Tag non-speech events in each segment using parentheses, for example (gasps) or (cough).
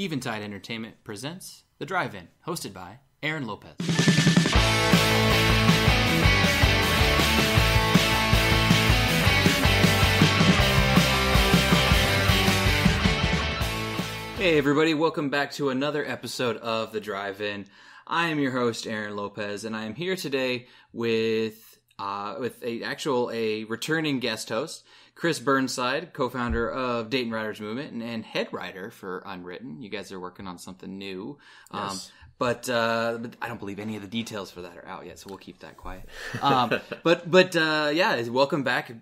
Eventide Entertainment presents The Drive In, hosted by Aaron Lopez. Hey, everybody, welcome back to another episode of The Drive In. I am your host, Aaron Lopez, and I am here today with. Uh, with a actual a returning guest host, Chris Burnside, co founder of Dayton Writers Movement and, and, head writer for Unwritten. You guys are working on something new. Um, yes. but, uh, but, I don't believe any of the details for that are out yet, so we'll keep that quiet. Um, (laughs) but but uh, yeah, welcome back.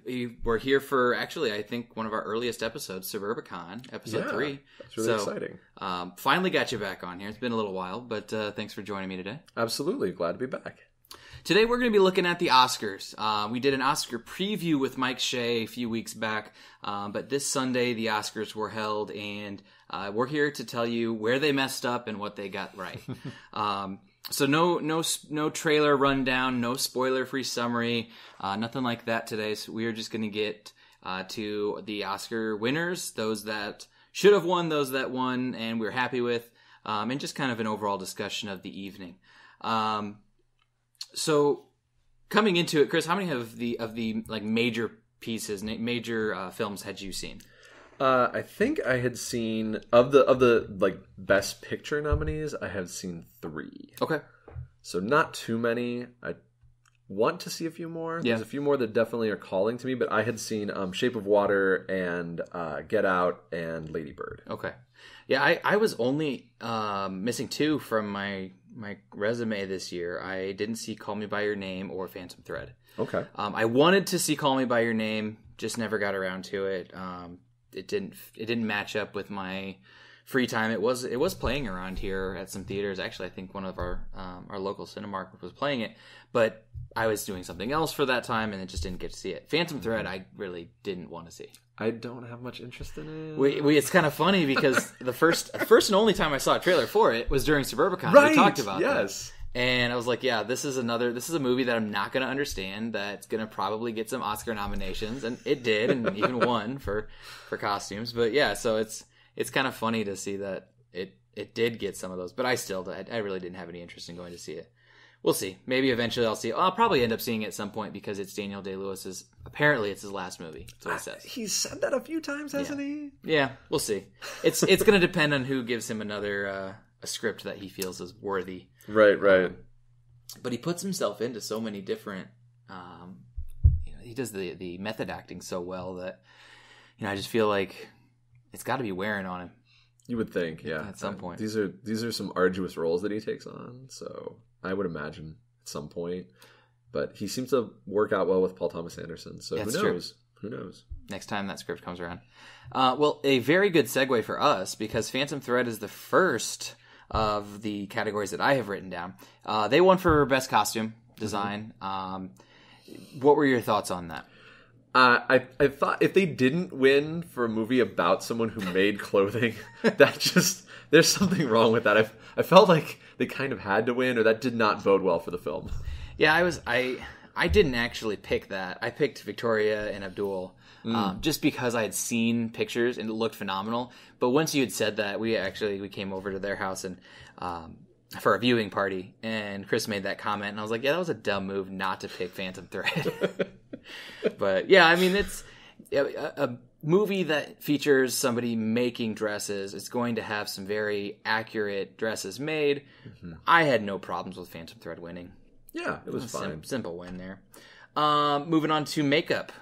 We're here for actually, I think one of our earliest episodes, Suburbicon, episode yeah, three. That's really so, exciting. Um, finally got you back on here. It's been a little while, but uh, thanks for joining me today. Absolutely, glad to be back. Today we're going to be looking at the Oscars. Uh, we did an Oscar preview with Mike Shea a few weeks back, um, but this Sunday the Oscars were held, and uh, we're here to tell you where they messed up and what they got right. (laughs) um, so no no no trailer rundown, no spoiler free summary, uh, nothing like that today. So we are just going to get uh, to the Oscar winners, those that should have won, those that won, and we're happy with. Um, and just kind of an overall discussion of the evening. Um, so coming into it, Chris, how many of the of the like major pieces, major uh, films had you seen? Uh, I think I had seen of the of the like best picture nominees. I have seen three. Okay, so not too many. I want to see a few more. Yeah. There's a few more that definitely are calling to me, but I had seen um, Shape of Water and uh, Get Out and Lady Bird. Okay, yeah, I I was only um, missing two from my my resume this year, I didn't see Call Me by Your Name or Phantom Thread. Okay. Um, I wanted to see Call Me by Your Name, just never got around to it. Um, it didn't it didn't match up with my free time. It was it was playing around here at some theaters. Actually, I think one of our um, our local Cinemark was playing it, but I was doing something else for that time and it just didn't get to see it. Phantom Thread, I really didn't want to see. I don't have much interest in it. We, we, it's kind of funny because the first first and only time I saw a trailer for it was during Suburbicon. Right, we talked about yes. That. And I was like, yeah, this is another this is a movie that I'm not going to understand that's going to probably get some Oscar nominations and it did and even (laughs) won for for costumes. But yeah, so it's it's kind of funny to see that it it did get some of those, but I still I, I really didn't have any interest in going to see it we'll see. Maybe eventually I'll see. I'll probably end up seeing it at some point because it's Daniel Day Lewis's. Apparently, it's his last movie. That's what he ah, says. He's said that a few times, hasn't yeah. he? Yeah, we'll see. It's it's going to depend on who gives him another uh, a script that he feels is worthy. Right, right. Um, but he puts himself into so many different. Um, you know, he does the the method acting so well that you know I just feel like it's got to be wearing on him. You would think, yeah. At some uh, point, these are these are some arduous roles that he takes on. So I would imagine at some point. But he seems to work out well with Paul Thomas Anderson, so That's who knows? True. Who knows? Next time that script comes around. Uh, well, a very good segue for us because Phantom Thread is the first of the categories that I have written down. Uh, they won for best costume design. Mm-hmm. Um, what were your thoughts on that? Uh, I, I thought if they didn't win for a movie about someone who made clothing, (laughs) that just there's something wrong with that. I I felt like they kind of had to win, or that did not bode well for the film. Yeah, I was I I didn't actually pick that. I picked Victoria and Abdul mm. um, just because I had seen pictures and it looked phenomenal. But once you had said that, we actually we came over to their house and um, for a viewing party, and Chris made that comment, and I was like, "Yeah, that was a dumb move not to pick Phantom Thread." (laughs) (laughs) but yeah, I mean, it's a, a movie that features somebody making dresses is going to have some very accurate dresses made. Mm-hmm. I had no problems with Phantom Thread winning. Yeah, it was, a fine. Sim- simple win there. Um, moving on to makeup.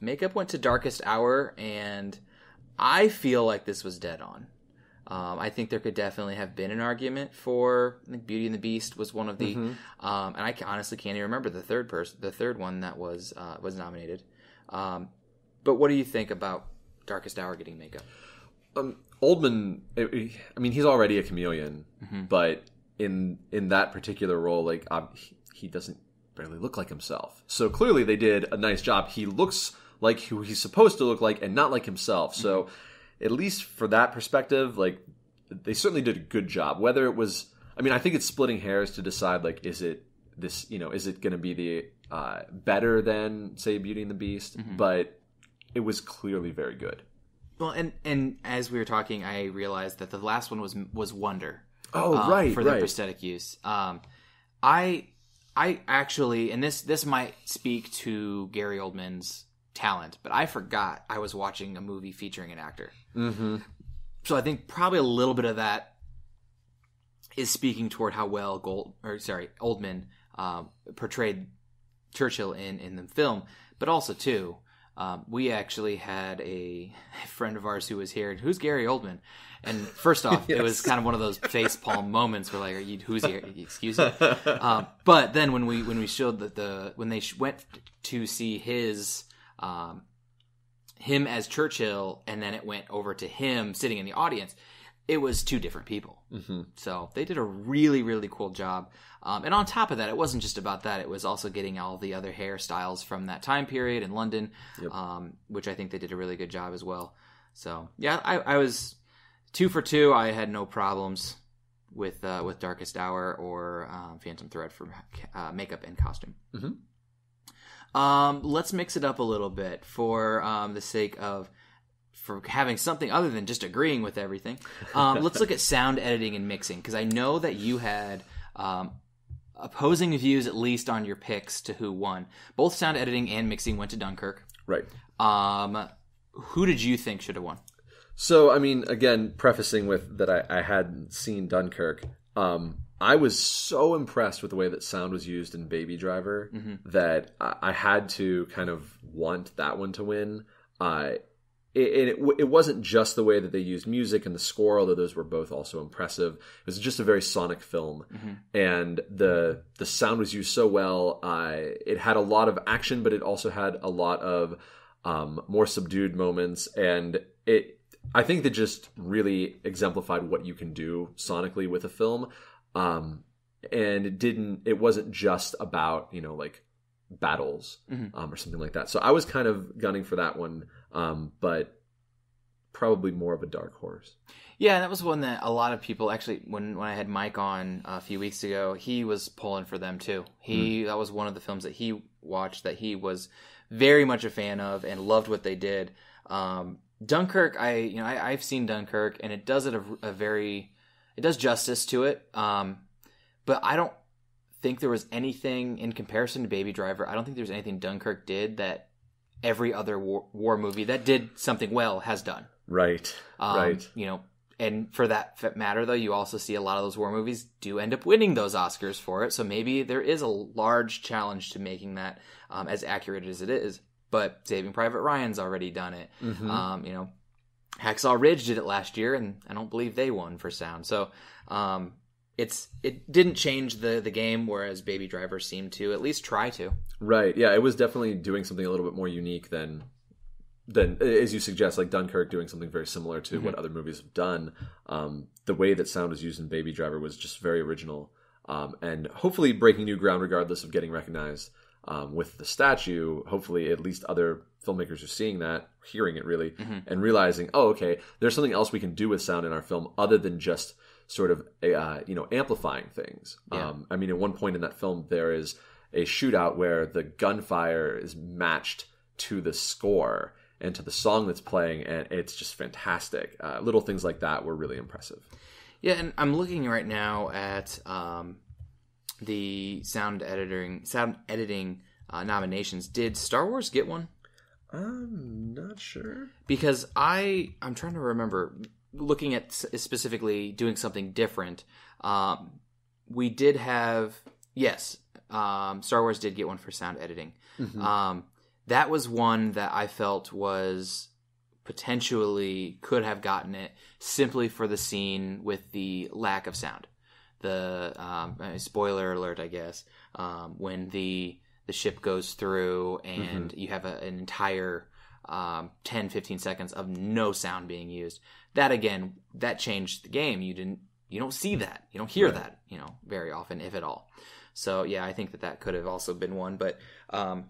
Makeup went to Darkest Hour, and I feel like this was dead on. Um, I think there could definitely have been an argument for Beauty and the Beast was one of the, mm-hmm. um, and I honestly can't even remember the third person, the third one that was uh, was nominated. Um, but what do you think about Darkest Hour getting makeup? Um, Oldman, eh, eh, I mean, he's already a chameleon, mm-hmm. but in in that particular role, like um, he, doesn't barely look like himself. So clearly, they did a nice job. He looks like who he's supposed to look like, and not like himself. So, mm-hmm. at least for that perspective, like they certainly did a good job. Whether it was, I mean, I think it's splitting hairs to decide like, is it this, you know, is it going to be the uh, better than say Beauty and the Beast, mm-hmm. but it was clearly very good. Well, and and as we were talking, I realized that the last one was was Wonder. Oh, um, right, for the right. prosthetic use. Um, I I actually, and this this might speak to Gary Oldman's talent, but I forgot I was watching a movie featuring an actor. Mm-hmm. So I think probably a little bit of that is speaking toward how well Gold or sorry Oldman uh, portrayed Churchill in in the film, but also too um, we actually had a (laughs) friend of ours who was here. Who's Gary Oldman? And first off, yes. (laughs) it was kind of one of those face palm (laughs) moments where like, you, who's here? Excuse me. Um, but then when we when we showed that the when they went to see his um, him as Churchill, and then it went over to him sitting in the audience it was two different people. Mm-hmm. So they did a really, really cool job. Um, and on top of that, it wasn't just about that. It was also getting all the other hairstyles from that time period in London, yep. um, which I think they did a really good job as well. So yeah, I, I was two for two. I had no problems with uh, with Darkest Hour or um, Phantom Thread for uh, makeup and costume. Mm-hmm. Um, let's mix it up a little bit for um, the sake of for having something other than just agreeing with everything. Um, let's look at (laughs) sound editing and mixing because I know that you had um, opposing views at least on your picks to who won. Both sound editing and mixing went to Dunkirk. Right. Um, who did you think should have won? So I mean, again, prefacing with that I, I hadn't seen Dunkirk. Um, I was so impressed with the way that sound was used in Baby Driver mm-hmm. that I, I, had to kind of want that one to win. Uh, it, it, it, wasn't just the way that they used music and the score, although those were both also impressive. It was just a very sonic film, mm-hmm. and the the sound was used so well. Uh, it had a lot of action, but it also had a lot of um, more subdued moments, and it. I think that just really exemplified what you can do sonically with a film, um, and it didn't. It wasn't just about you know like battles mm-hmm. um, or something like that. So I was kind of gunning for that one um, but probably more of a dark horse. Yeah, that was one that a lot of people actually when when I had Mike on a few weeks ago, he was pulling for them too. He mm. that was one of the films that he watched that he was very much a fan of and loved what they did. Um, Dunkirk, I you know I, have seen Dunkirk and it does it a, a, very it does justice to it, um, but I don't think there was anything in comparison to Baby Driver. I don't think there was anything Dunkirk did that every other war, war movie that did something well has done. Right. Um, right. You know, and for that matter, though, you also see a lot of those war movies do end up winning those Oscars for it. So maybe there is a large challenge to making that um, as accurate as it is. But Saving Private Ryan's already done it. Mm-hmm. Um, you know, Hacksaw Ridge did it last year, and I don't believe they won for sound. So um, it's it didn't change the the game, whereas Baby Driver seemed to at least try to. Right. Yeah, it was definitely doing something a little bit more unique than than as you suggest, like Dunkirk doing something very similar to mm-hmm. what other movies have done. Um, the way that sound was used in Baby Driver was just very original, um, and hopefully breaking new ground, regardless of getting recognized um, with the statue. Hopefully, at least other filmmakers are seeing that, hearing it really, mm-hmm. and realizing, oh, okay, there's something else we can do with sound in our film other than just sort of uh, you know amplifying things. Yeah. Um, I mean, at one point in that film, there is a shootout where the gunfire is matched to the score and to the song that's playing, and it's just fantastic. Uh, little things like that were really impressive. Yeah, and I'm looking right now at um, the sound editing sound editing uh, nominations. Did Star Wars get one? I'm not sure because I I'm trying to remember looking at specifically doing something different, um, we did have yes, um, Star Wars did get one for sound editing. Mm-hmm. Um, that was one that I felt was potentially could have gotten it simply for the scene with the lack of sound. The um, spoiler alert, I guess, um, when the the ship goes through and mm-hmm. you have a, an entire um, 10, 15 seconds of no sound being used. That again, that changed the game. You didn't, you don't see that. You don't hear right. that, you know, very often, if at all. So yeah, I think that that could have also been one, but um,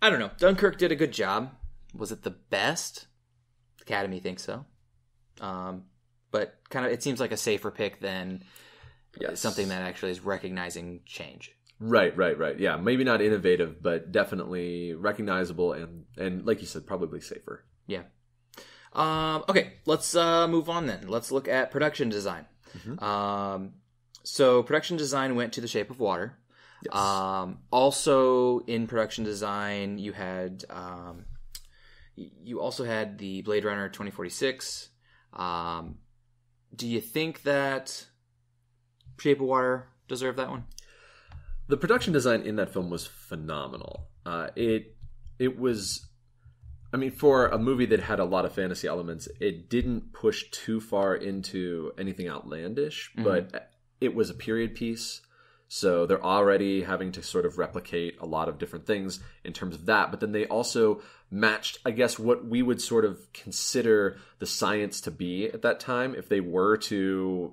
I don't know. Dunkirk did a good job. Was it the best? Academy thinks so. Um, but kind of, it seems like a safer pick than yes. something that actually is recognizing change. Right, right, right. Yeah, maybe not innovative, but definitely recognizable and and like you said, probably safer. Yeah. Um, okay, let's uh, move on then. Let's look at production design. Mm-hmm. Um, so production design went to The Shape of Water. Yes. Um, also in production design, you had um, you also had the Blade Runner twenty forty six. Um, do you think that Shape of Water deserved that one? the production design in that film was phenomenal. Uh, it it was, I mean, for a movie that had a lot of fantasy elements, it didn't push too far into anything outlandish, mm-hmm. but it was a period piece. So they're already having to sort of replicate a lot of different things in terms of that. But then they also matched, I guess, what we would sort of consider the science to be at that time if they were to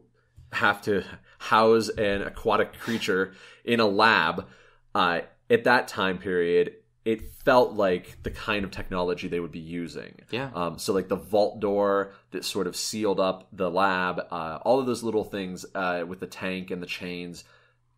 have to house an aquatic creature in a lab uh, at that time period it felt like the kind of technology they would be using. Yeah. Um, so like the vault door that sort of sealed up the lab, uh, all of those little things uh, with the tank and the chains,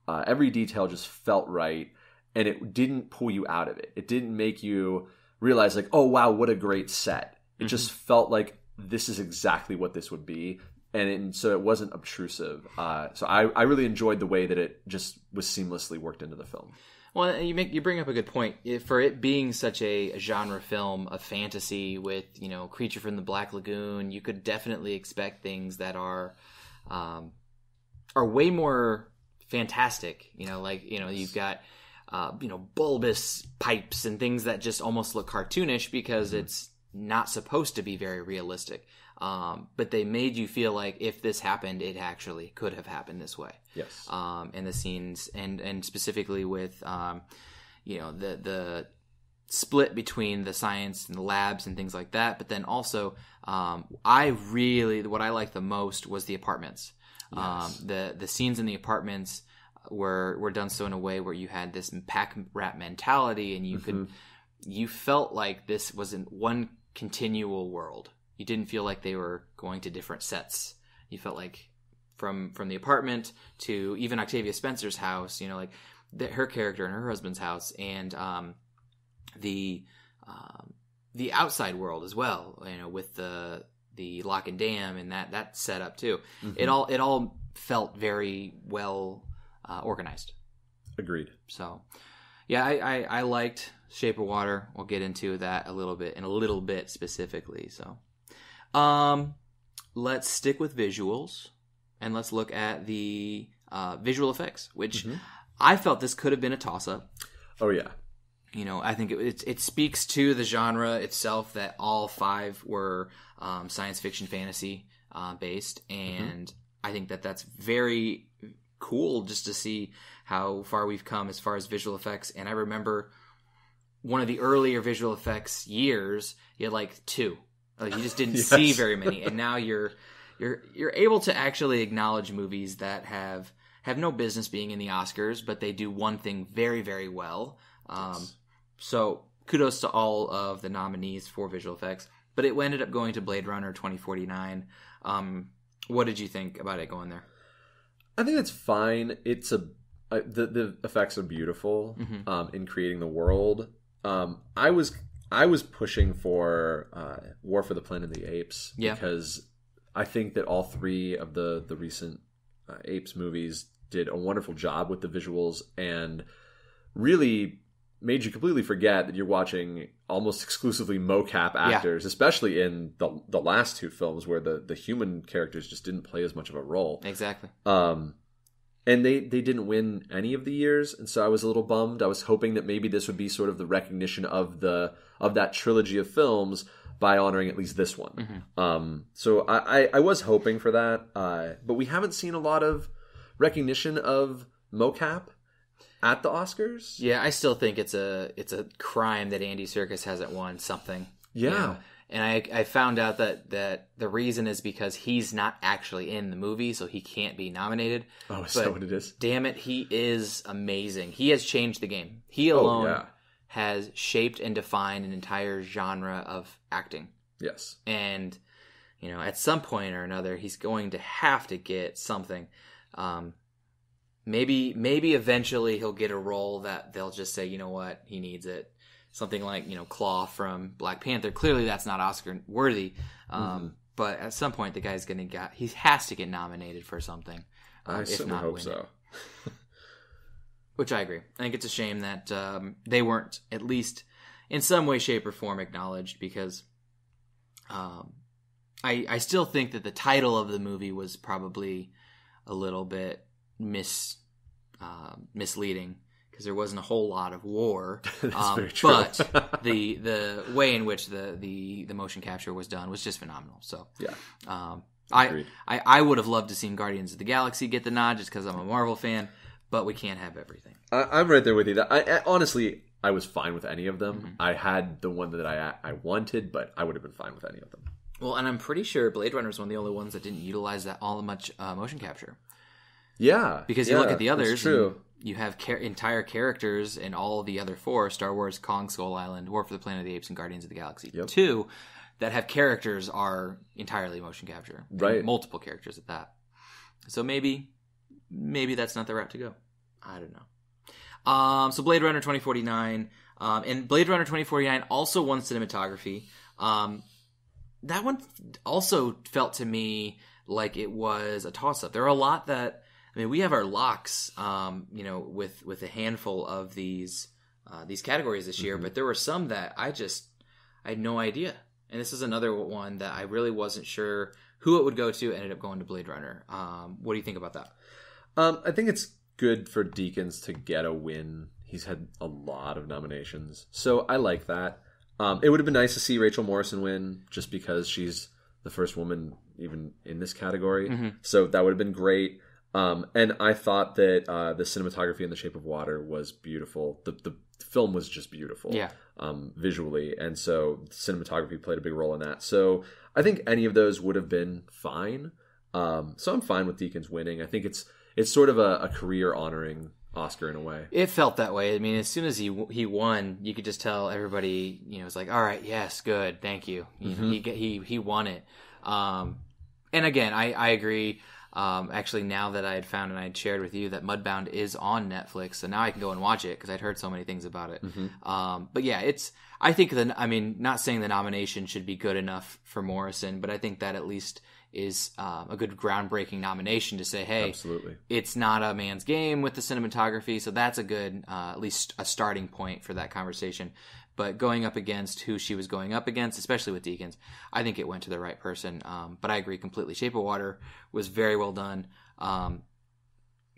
uh, every detail just felt right, and it didn't pull you out of it. It didn't make you realize like, oh wow, what a great set. It mm-hmm. just felt like this is exactly what this would be and it, so it wasn't obtrusive. Uh, so I, I really enjoyed the way that it just was seamlessly worked into the film. Well, you make you bring up a good point for it being such a, a genre film of fantasy with you know creature from the black lagoon. You could definitely expect things that are um, are way more fantastic. You know, like you know you've got uh, you know bulbous pipes and things that just almost look cartoonish because mm-hmm. it's not supposed to be very realistic. Um, but they made you feel like if this happened, it actually could have happened this way. Yes. Um, and the scenes, and and specifically with, um, you know, the the split between the science and the labs and things like that. But then also, um, I really what I liked the most was the apartments. Um, yes. the the scenes in the apartments were were done so in a way where you had this pack rat mentality, and you mm-hmm. could you felt like this was in one continual world you didn't feel like they were going to different sets. You felt like from from the apartment to even Octavia Spencer's house, you know, like the, her character and her husband's house, and um, the um, the outside world as well. You know, with the the lock and dam and that that setup too. Mm-hmm. It all it all felt very well uh, organized. Agreed. So, yeah, I, I I liked Shape of Water. We'll get into that a little bit in a little bit specifically. So um, let's stick with visuals and let's look at the uh, visual effects, which mm-hmm. I felt this could have been a toss up. Oh yeah, you know I think it, it, it speaks to the genre itself that all five were um, science fiction fantasy uh, based, mm-hmm. and mm-hmm. I think that that's very cool just to see how far we've come as far as visual effects. And I remember one of the earlier visual effects years, you had like two like you just didn't (laughs) yes. see very many, and now you're you're you're able to actually acknowledge movies that have have no business being in the Oscars, but they do one thing very very well. Um, yes. So kudos to all of the nominees for visual effects. But it ended up going to Blade Runner 2049. Um, what did you think about it going there? I think it's fine. It's a uh, the the effects are beautiful mm -hmm. um, in creating the world. Um, I was I was pushing for uh, War for the Planet of the Apes yeah. because I think that all three of the the recent uh, Apes movies did a wonderful job with the visuals and really made you completely forget that you're watching almost exclusively mocap actors, yeah. especially in the the last two films where the the human characters just didn't play as much of a role. Exactly. Um, and they they didn't win any of the years and so i was a little bummed i was hoping that maybe this would be sort of the recognition of the of that trilogy of films by honoring at least this one mm-hmm. um, so I, I, I was hoping for that uh, but we haven't seen a lot of recognition of mocap at the oscars yeah i still think it's a it's a crime that andy circus hasn't won something yeah, yeah and I, I found out that that the reason is because he's not actually in the movie, so he can't be nominated. Oh, is that what it is? Damn it, he is amazing. He has changed the game. He oh, alone oh, yeah. has shaped and defined an entire genre of acting. Yes, and you know, at some point or another, he's going to have to get something. Um, maybe maybe eventually he'll get a role that they'll just say, you know what, he needs it something like you know Claw from Black Panther. Clearly, that's not Oscar worthy. Um, mm-hmm. But at some point, the guy's gonna get he has to get nominated for something. Uh, I if not hope win so. (laughs) Which I agree. I think it's a shame that um, they weren't at least in some way, shape, or form acknowledged because um, I I still think that the title of the movie was probably a little bit mis uh, misleading because there wasn't a whole lot of war. (laughs) Um, but (laughs) the the way in which the, the the motion capture was done was just phenomenal. So yeah, um, I, I, I would have loved to seen Guardians of the Galaxy get the nod just because I'm a Marvel fan, but we can't have everything. I, am right there with you. I, I, honestly I was fine with any of them. Mm-hmm. I had the one that I I wanted, but I would have been fine with any of them. Well, and I'm pretty sure Blade Runner is one of the only ones that didn't utilize that all much uh, motion capture. Yeah, because you yeah, look at the others. True you have entire characters in all the other four Star Wars, Kong, Skull Island, War for the Planet of the Apes, and Guardians of the Galaxy yep. 2 that have characters are entirely motion capture. Right. Multiple characters at that. So maybe maybe that's not the route to go. I don't know. Um, so Blade Runner 2049 um, and Blade Runner 2049 also won cinematography. Um, that one also felt to me like it was a toss up. There are a lot that I mean, we have our locks, um, you know, with with a handful of these uh, these categories this year, mm-hmm. but there were some that I just I had no idea, and this is another one that I really wasn't sure who it would go to. Ended up going to Blade Runner. Um, what do you think about that? Um, I think it's good for Deacons to get a win. He's had a lot of nominations, so I like that. Um, it would have been nice to see Rachel Morrison win, just because she's the first woman even in this category. Mm-hmm. So that would have been great. Um, and I thought that uh, the cinematography in The Shape of Water was beautiful. The the film was just beautiful, yeah, um, visually, and so cinematography played a big role in that. So I think any of those would have been fine. Um, so I'm fine with Deacons winning. I think it's it's sort of a, a career honoring Oscar in a way. It felt that way. I mean, as soon as he he won, you could just tell everybody. You know, it's like, all right, yes, good, thank you. Mm-hmm. He he he won it. Um, and again, I I agree. Um, actually, now that I had found and I had shared with you that Mudbound is on Netflix, so now I can go and watch it because I'd heard so many things about it. Mm-hmm. Um, but yeah, it's. I think the. I mean, not saying the nomination should be good enough for Morrison, but I think that at least is um, a good groundbreaking nomination to say, hey, absolutely, it's not a man's game with the cinematography, so that's a good, uh, at least a starting point for that conversation but going up against who she was going up against, especially with Deacons, I think it went to the right person. Um, but I agree completely. Shape of Water was very well done. Um,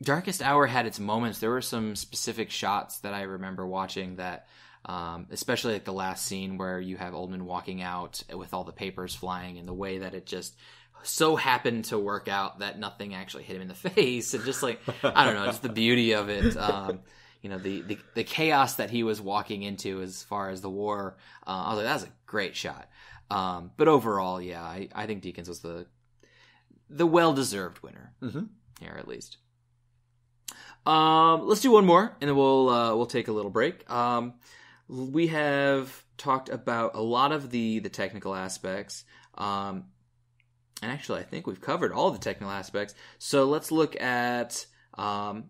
Darkest Hour had its moments. There were some specific shots that I remember watching that, um, especially like the last scene where you have Oldman walking out with all the papers flying and the way that it just so happened to work out that nothing actually hit him in the (laughs) face and just like I don't know, just the beauty of it. Um, you know the, the, the chaos that he was walking into as far as the war. Uh, I was like, that's a great shot. Um, but overall, yeah, I, I think Deacons was the the well deserved winner mm-hmm. here at least. Um, let's do one more, and then we'll uh, we'll take a little break. Um, we have talked about a lot of the the technical aspects. Um, and actually, I think we've covered all the technical aspects. So let's look at um,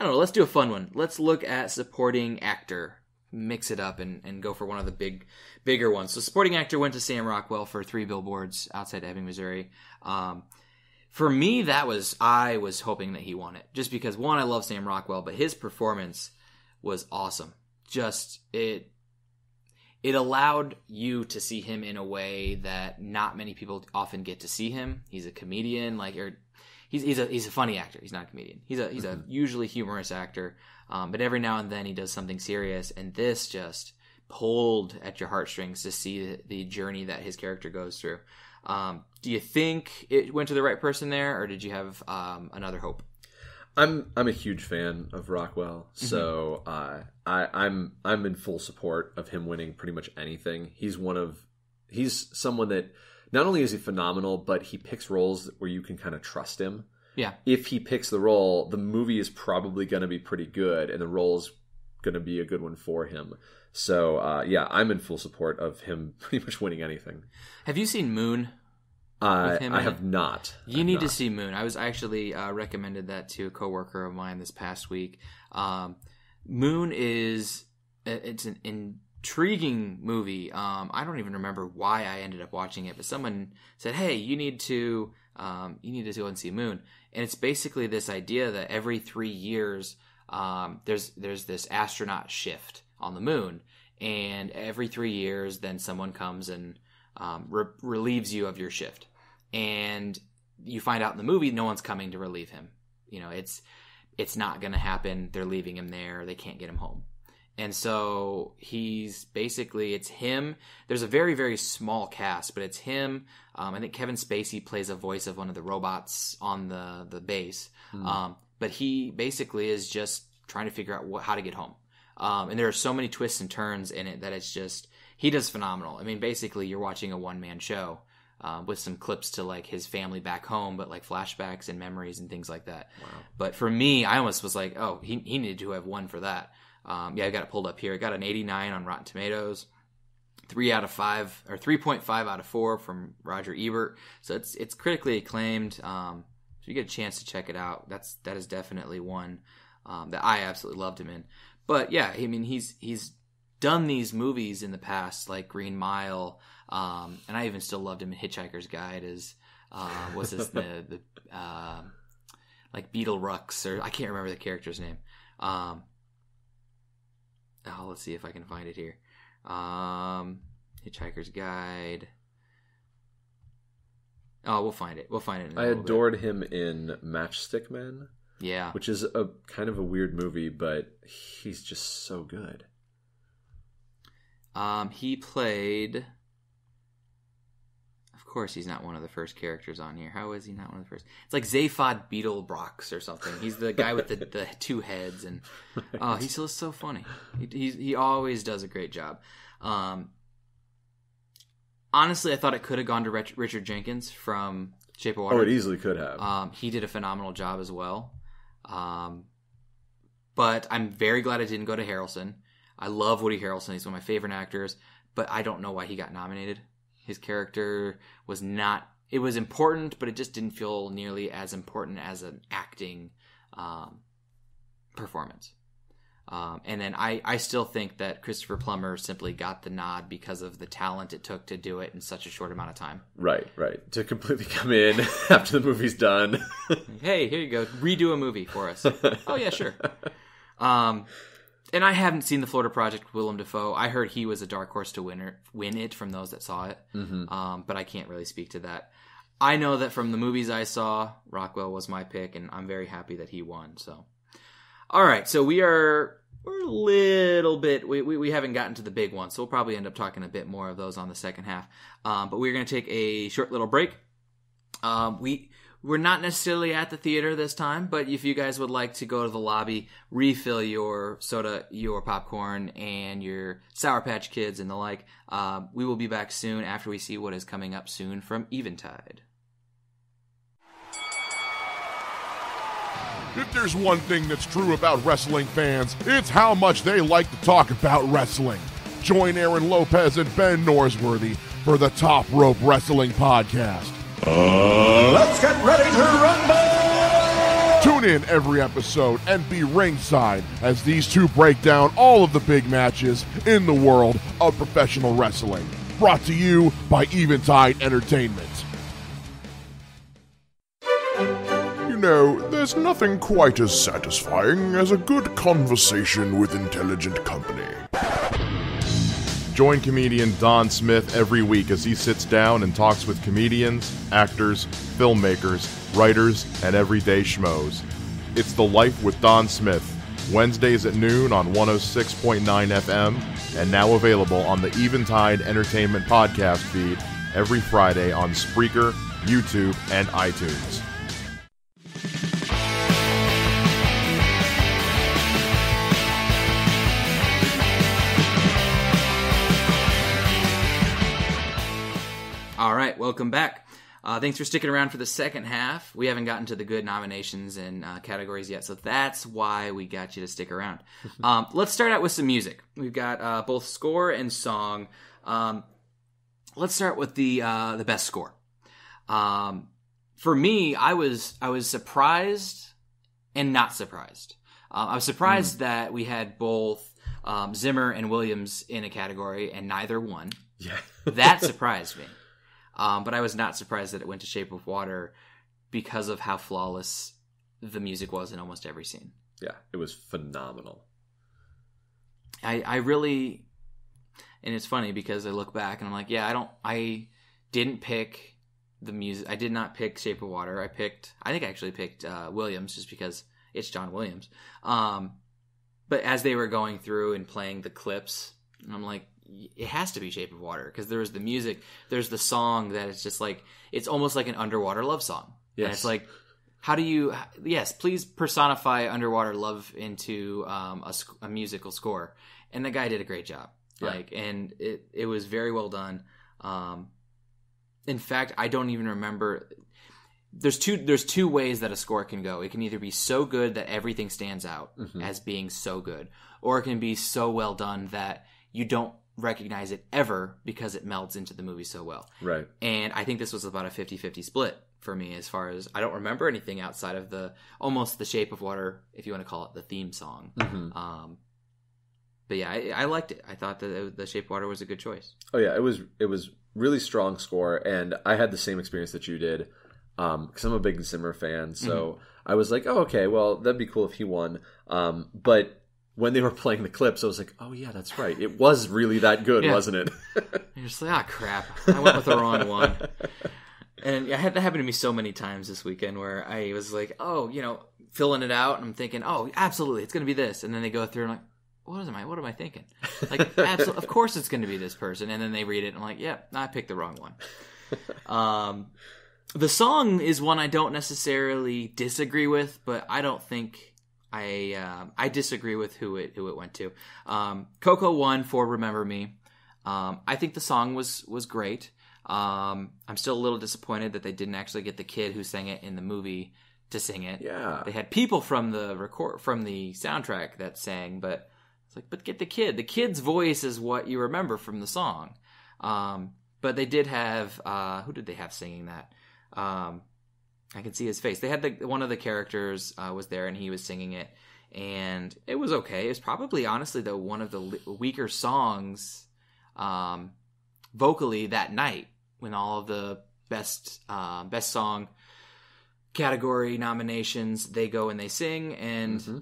I don't know. Let's do a fun one. Let's look at supporting actor. Mix it up and, and go for one of the big, bigger ones. So, supporting actor went to Sam Rockwell for three billboards outside Ebbing, Missouri. Um, for me, that was I was hoping that he won it, just because one, I love Sam Rockwell, but his performance was awesome. Just it, it allowed you to see him in a way that not many people often get to see him. He's a comedian, like or he's he's a he's a funny actor. He's not a comedian. He's a he's mm-hmm. a usually humorous actor, um, but every now and then he does something serious. And this just pulled at your heartstrings to see the, the journey that his character goes through. Um, do you think it went to the right person there, or did you have um, another hope? I'm I'm a huge fan of Rockwell, mm-hmm. so mm-hmm. uh, I I'm I'm in full support of him winning pretty much anything. He's one of he's someone that not only is he phenomenal, but he picks roles where you can kind of trust him. Yeah. If he picks the role, the movie is probably going to be pretty good, and the role's going to be a good one for him. So uh, yeah, I'm in full support of him (laughs) pretty much winning anything. Have you seen Moon? Uh, I have it? not. You need not. to see Moon. I was actually uh, recommended that to a coworker of mine this past week. Um, Moon is it's an in, intriguing movie. Um, I don't even remember why I ended up watching it, but someone said, "Hey, you need to um, you need to go and see Moon." And it's basically this idea that every three years um, there's there's this astronaut shift on the moon, and every three years then someone comes and um, re- relieves you of your shift, and you find out in the movie no one's coming to relieve him. You know, it's it's not going to happen. They're leaving him there. They can't get him home. And so he's basically it's him. There's a very very small cast, but it's him. Um, I think Kevin Spacey plays a voice of one of the robots on the the base. Mm. Um, but he basically is just trying to figure out what, how to get home. Um, and there are so many twists and turns in it that it's just he does phenomenal. I mean, basically you're watching a one man show. Um, with some clips to like his family back home, but like flashbacks and memories and things like that. Wow. But for me, I almost was like, oh, he, he needed to have won for that. Um, yeah, I got it pulled up here. I got an 89 on Rotten Tomatoes, three out of five or 3.5 out of four from Roger Ebert. So it's it's critically acclaimed. Um, so you get a chance to check it out. That's that is definitely one um, that I absolutely loved him in. But yeah, I mean he's he's done these movies in the past like Green Mile, um, and I even still loved him in Hitchhiker's Guide as uh, what's this the, the (laughs) uh, like Beetle Rux or I can't remember the character's name. Um, oh, let's see if I can find it here. Um, Hitchhiker's Guide. Oh, we'll find it. We'll find it. I adored bit. him in Matchstick Men. Yeah, which is a kind of a weird movie, but he's just so good. Um, he played course he's not one of the first characters on here. How is he not one of the first? It's like Zaphod Beetlebrox or something. He's the guy with the, the two heads, and right. (laughs) oh, he's so, so funny. He, he always does a great job. Um, honestly, I thought it could have gone to Richard Jenkins from Shape of Water. Oh, it easily could have. Um, he did a phenomenal job as well. Um, but I'm very glad I didn't go to Harrelson. I love Woody Harrelson. He's one of my favorite actors, but I don't know why he got nominated his character was not it was important but it just didn't feel nearly as important as an acting um, performance um, and then I, I still think that Christopher Plummer simply got the nod because of the talent it took to do it in such a short amount of time. Right, right. To completely come in (laughs) after the movie's done. (laughs) hey, here you go. Redo a movie for us. (laughs) oh, yeah, sure. Um, and I haven't seen the Florida Project Willem Dafoe. I heard he was a dark horse to win it from those that saw it, mm-hmm. um, but I can't really speak to that. I know that from the movies I saw, Rockwell was my pick, and I'm very happy that he won. So, all right, so we are we're a little bit we, we, we haven't gotten to the big ones, so we'll probably end up talking a bit more of those on the second half. Um, but we're going to take a short little break. Um, we we're not necessarily at the theater this time, but if you guys would like to go to the lobby, refill your soda, your popcorn, and your Sour Patch Kids and the like, uh, we will be back soon after we see what is coming up soon from Eventide. If there's one thing that's true about wrestling fans, it's how much they like to talk about wrestling. Join Aaron Lopez and Ben Norsworthy for the Top Rope Wrestling Podcast let's get ready to rumble! Tune in every episode and be ringside as these two break down all of the big matches in the world of professional wrestling. Brought to you by Eventide Entertainment. You know, there's nothing quite as satisfying as a good conversation with intelligent company. Join comedian Don Smith every week as he sits down and talks with comedians, actors, filmmakers, writers, and everyday schmoes. It's The Life with Don Smith, Wednesdays at noon on 106.9 FM, and now available on the Eventide Entertainment podcast feed every Friday on Spreaker, YouTube, and iTunes. right, welcome back. Uh, thanks for sticking around for the second half. We haven't gotten to the good nominations and uh, categories yet, so that's why we got you to stick around. (laughs) um, let's start out with some music. We've got uh, both score and song. Um, let's start with the uh, the best score. Um, for me, I was I was surprised and not surprised. Um, I was surprised mm. that we had both um, Zimmer and Williams in a category and neither won. Yeah, that (laughs) surprised me. Um, but I was not surprised that it went to Shape of Water because of how flawless the music was in almost every scene. Yeah, it was phenomenal. I I really and it's funny because I look back and I'm like, yeah, I don't I didn't pick the music. I did not pick Shape of Water. I picked I think I actually picked uh, Williams just because it's John Williams. Um, but as they were going through and playing the clips, I'm like, it has to be Shape of Water because there's the music, there's the song that it's just like it's almost like an underwater love song. Yes. And it's like how do you yes, please personify underwater love into um, a, a, musical score. And the guy did a great job. Yeah. Like and it it was very well done. Um, in fact, I don't even remember there's two there's two ways that a score can go. It can either be so good that everything stands out mm-hmm. as being so good, or it can be so well done that you don't recognize it ever because it melds into the movie so well. Right. And I think this was about a 50-50 split for me as far as I don't remember anything outside of the almost the shape of water if you want to call it the theme song. Mm-hmm. Um but yeah, I, I, liked it. I thought that it, the shape of water was a good choice. Oh yeah, it was it was really strong score and I had the same experience that you did um cuz I'm a big Zimmer fan, so mm-hmm. I was like, "Oh okay, well, that'd be cool if he won." Um but when they were playing the clips, I was like, oh yeah, that's right. It was really that good, yeah. wasn't it? (laughs) You're just like, ah, oh, crap. I went with the wrong one. And I had that happened to me so many times this weekend where I was like, oh, you know, filling it out, and I'm thinking, oh, absolutely, it's going to be this. And then they go through and I'm like, what am I? What am I thinking? Like, absolutely, (laughs) of course it's going to be this person. And then they read it, and I'm like, yeah, I picked the wrong one. Um, the song is one I don't necessarily disagree with, but I don't think I um, I disagree with who it who it went to. Um, Coco won for Remember Me. Um, I think the song was was great. Um, I'm still a little disappointed that they didn't actually get the kid who sang it in the movie to sing it. Yeah, they had people from the record from the soundtrack that sang, but it's like, but get the kid. The kid's voice is what you remember from the song. Um, but they did have uh, who did they have singing that? Um, I could see his face. They had the one of the characters uh, was there and he was singing it, and it was okay. It was probably honestly though one of the weaker songs, um, vocally that night when all of the best uh, best song category nominations they go and they sing and. Mm-hmm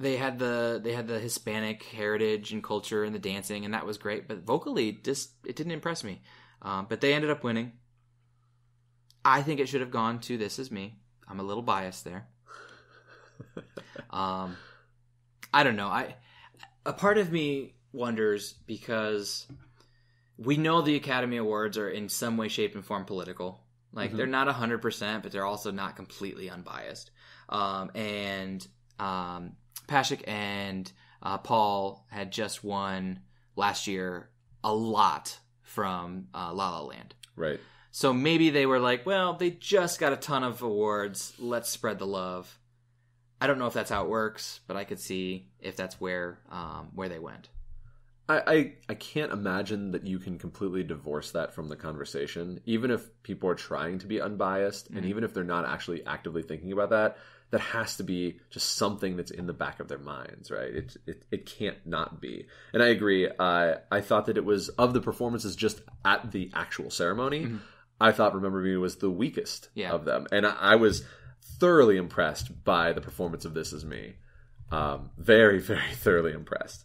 they had the they had the Hispanic heritage and culture and the dancing, and that was great. But vocally, just it didn't impress me. Um, but they ended up winning, I think it should have gone to This Is Me. I'm a little biased there. (laughs) um, I don't know. I a part of me wonders because we know the Academy Awards are in some way, shape, and form political. Like mm-hmm. they're not hundred percent, but they're also not completely unbiased. Um, and um, Pashik and uh, Paul had just won last year a lot from uh, La La Land, right? So maybe they were like, well, they just got a ton of awards. Let's spread the love. I don't know if that's how it works, but I could see if that's where um, where they went. I, I, I can't imagine that you can completely divorce that from the conversation, even if people are trying to be unbiased, mm-hmm. and even if they're not actually actively thinking about that. That has to be just something that's in the back of their minds, right? It it, it can't not be. And I agree. I uh, I thought that it was of the performances just at the actual ceremony. Mm-hmm. I thought Remember Me was the weakest yeah. of them, and I, I, was thoroughly impressed by the performance of This Is Me. Um, very, (laughs) very thoroughly impressed.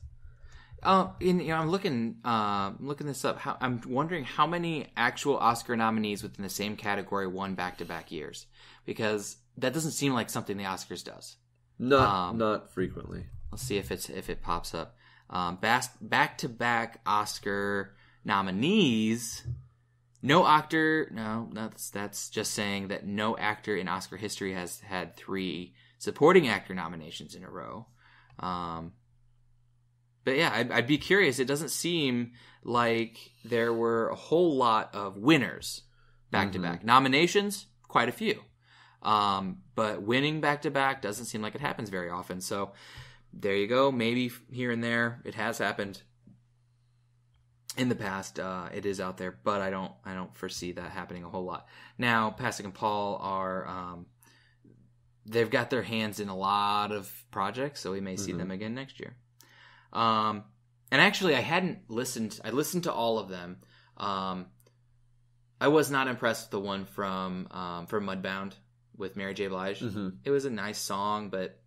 Uh, um, in, you know, I'm looking uh, looking this up. How, I'm wondering how many actual Oscar nominees within the same category won back to back years, because that doesn't seem like something the Oscars does. Not um, not frequently. Let's see if it's if it pops up. Um, back to back Oscar nominees no actor, no, that's that's just saying that no actor in Oscar history has had three supporting actor nominations in a row. Um, but yeah, I'd, I'd, be curious. It doesn't seem like there were a whole lot of winners back to back mm-hmm. nominations. Quite a few, um, but winning back to back doesn't seem like it happens very often. So there you go. Maybe here and there it has happened in the past. Uh, it is out there, but I don't I don't foresee that happening a whole lot. Now, Pasek and Paul are um, they've got their hands in a lot of projects, so we may see mm-hmm. them again next year. Um, and actually, I hadn't listened. I listened to all of them. Um, I was not impressed with the one from um, from Mudbound with Mary J. Blige. Mm-hmm. It was a nice song, but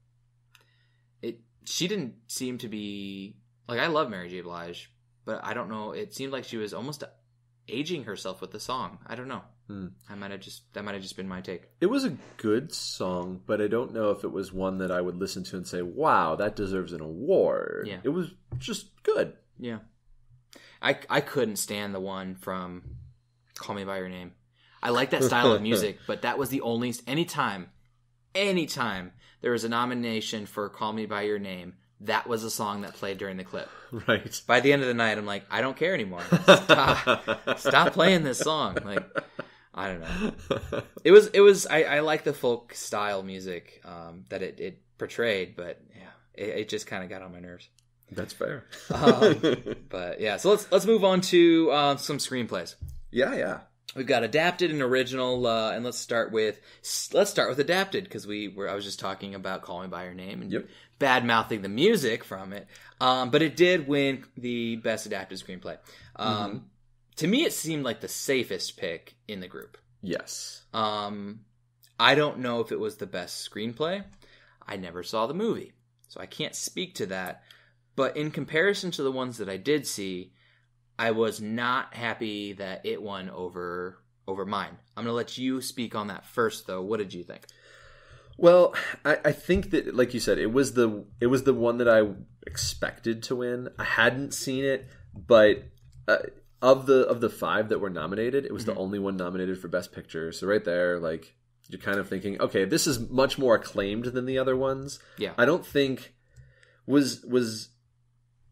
it she didn't seem to be like I love Mary J. Blige, but I don't know. It seemed like she was almost aging herself with the song. I don't know. Hmm. I might have just that might have just been my take. It was a good song, but I don't know if it was one that I would listen to and say, "Wow, that deserves an award." Yeah, it was just good. Yeah, I I couldn't stand the one from "Call Me by Your Name." I like that style of (laughs) music, but that was the only anytime, anytime there was a nomination for "Call Me by Your Name," that was a song that played during the clip. (laughs) Right. By the end of the night, I'm like, I don't care anymore. (laughs) Stop, stop playing this song. Like, I don't know. It was, it was. I, I like the folk style music um, that it, it, portrayed, but yeah, it, it just kind of got on my nerves. That's fair. um, (laughs) but yeah, so let's let's move on to uh, some screenplays. Yeah, yeah we've got adapted and original uh, and let's start with let's start with adapted because we were i was just talking about calling by your name and yep. bad mouthing the music from it um, but it did win the best adapted screenplay um, mm-hmm. to me it seemed like the safest pick in the group yes um, i don't know if it was the best screenplay i never saw the movie so i can't speak to that but in comparison to the ones that i did see I was not happy that it won over over mine. I'm gonna let you speak on that first, though. What did you think? Well, I, I think that, like you said, it was the it was the one that I expected to win. I hadn't seen it, but uh, of the of the five that were nominated, it was mm-hmm. the only one nominated for Best Picture. So right there, like you're kind of thinking, okay, this is much more acclaimed than the other ones. Yeah, I don't think was was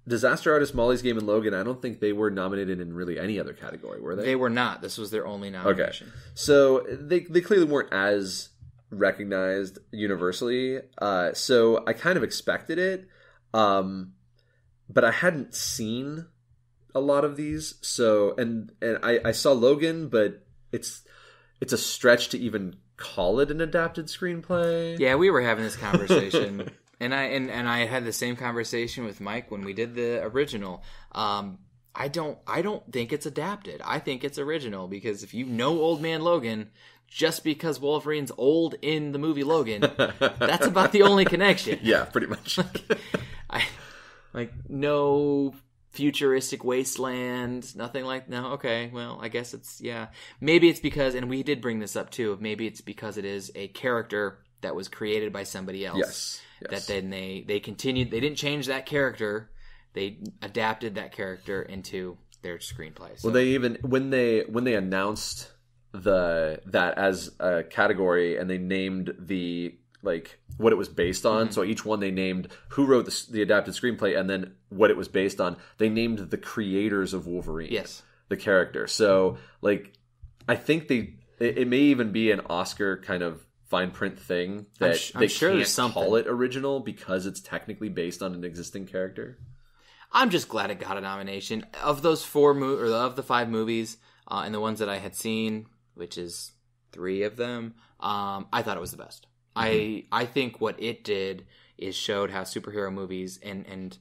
Disaster Artist, Molly's Game, and Logan, I don't think they were nominated in really any other category, were they? They were not. This was their only nomination. Okay. So they, they clearly weren't as recognized universally. Uh, so I kind of expected it, um, but I hadn't seen a lot of these. So and and I, I saw Logan, but it's it's a stretch to even call it an adapted screenplay. Yeah, we were having this (laughs) conversation and I and, and I had the same conversation with Mike when we did the original. Um, I don't I don't think it's adapted. I think it's original because if you know Old Man Logan, just because Wolverine's old in the movie Logan, (laughs) that's about the only connection. Yeah, pretty much. like, (laughs) I like no futuristic wasteland, nothing like no. Okay, well, I guess it's yeah. Maybe it's because, and we did bring this up too. Maybe it's because it is a character that was created by somebody else. Yes. Yes. That then they they continued. They didn't change that character. They adapted that character into their screenplay. So. Well, they even when they when they announced the that as a category and they named the like what it was based on. Mm-hmm. So each one they named who wrote the, the, adapted screenplay and then what it was based on. They named the creators of Wolverine. Yes, the character. So like I think they it, it may even be an Oscar kind of fine print thing that I'm sh- I'm they sure can't there's call it original because it's technically based on an existing character. I'm just glad it got a nomination. Of those four mo- or of the five movies uh, and the ones that I had seen, which is three of them, um, I thought it was the best. Mm-hmm. I I think what it did is showed how superhero movies and and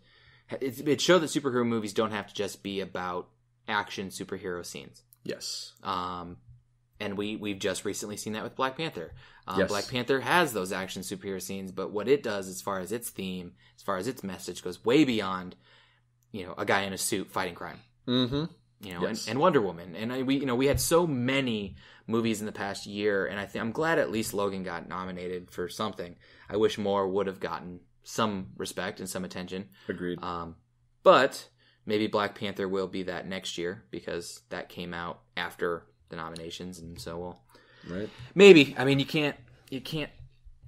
it, it showed that superhero movies don't have to just be about action superhero scenes. Yes. Um, and we we've just recently seen that with Black Panther. Um, yes. Black Panther has those action superhero scenes, but what it does as far as its theme, as far as its message, goes way beyond you know a guy in a suit fighting crime. Mm-hmm. You know, yes. and, and, Wonder Woman, and I, we you know we had so many movies in the past year, and I think I'm glad at least Logan got nominated for something. I wish more would have gotten some respect and some attention. Agreed. Um, but maybe Black Panther will be that next year because that came out after nominations and so well, right? Maybe. I mean, you can't you can't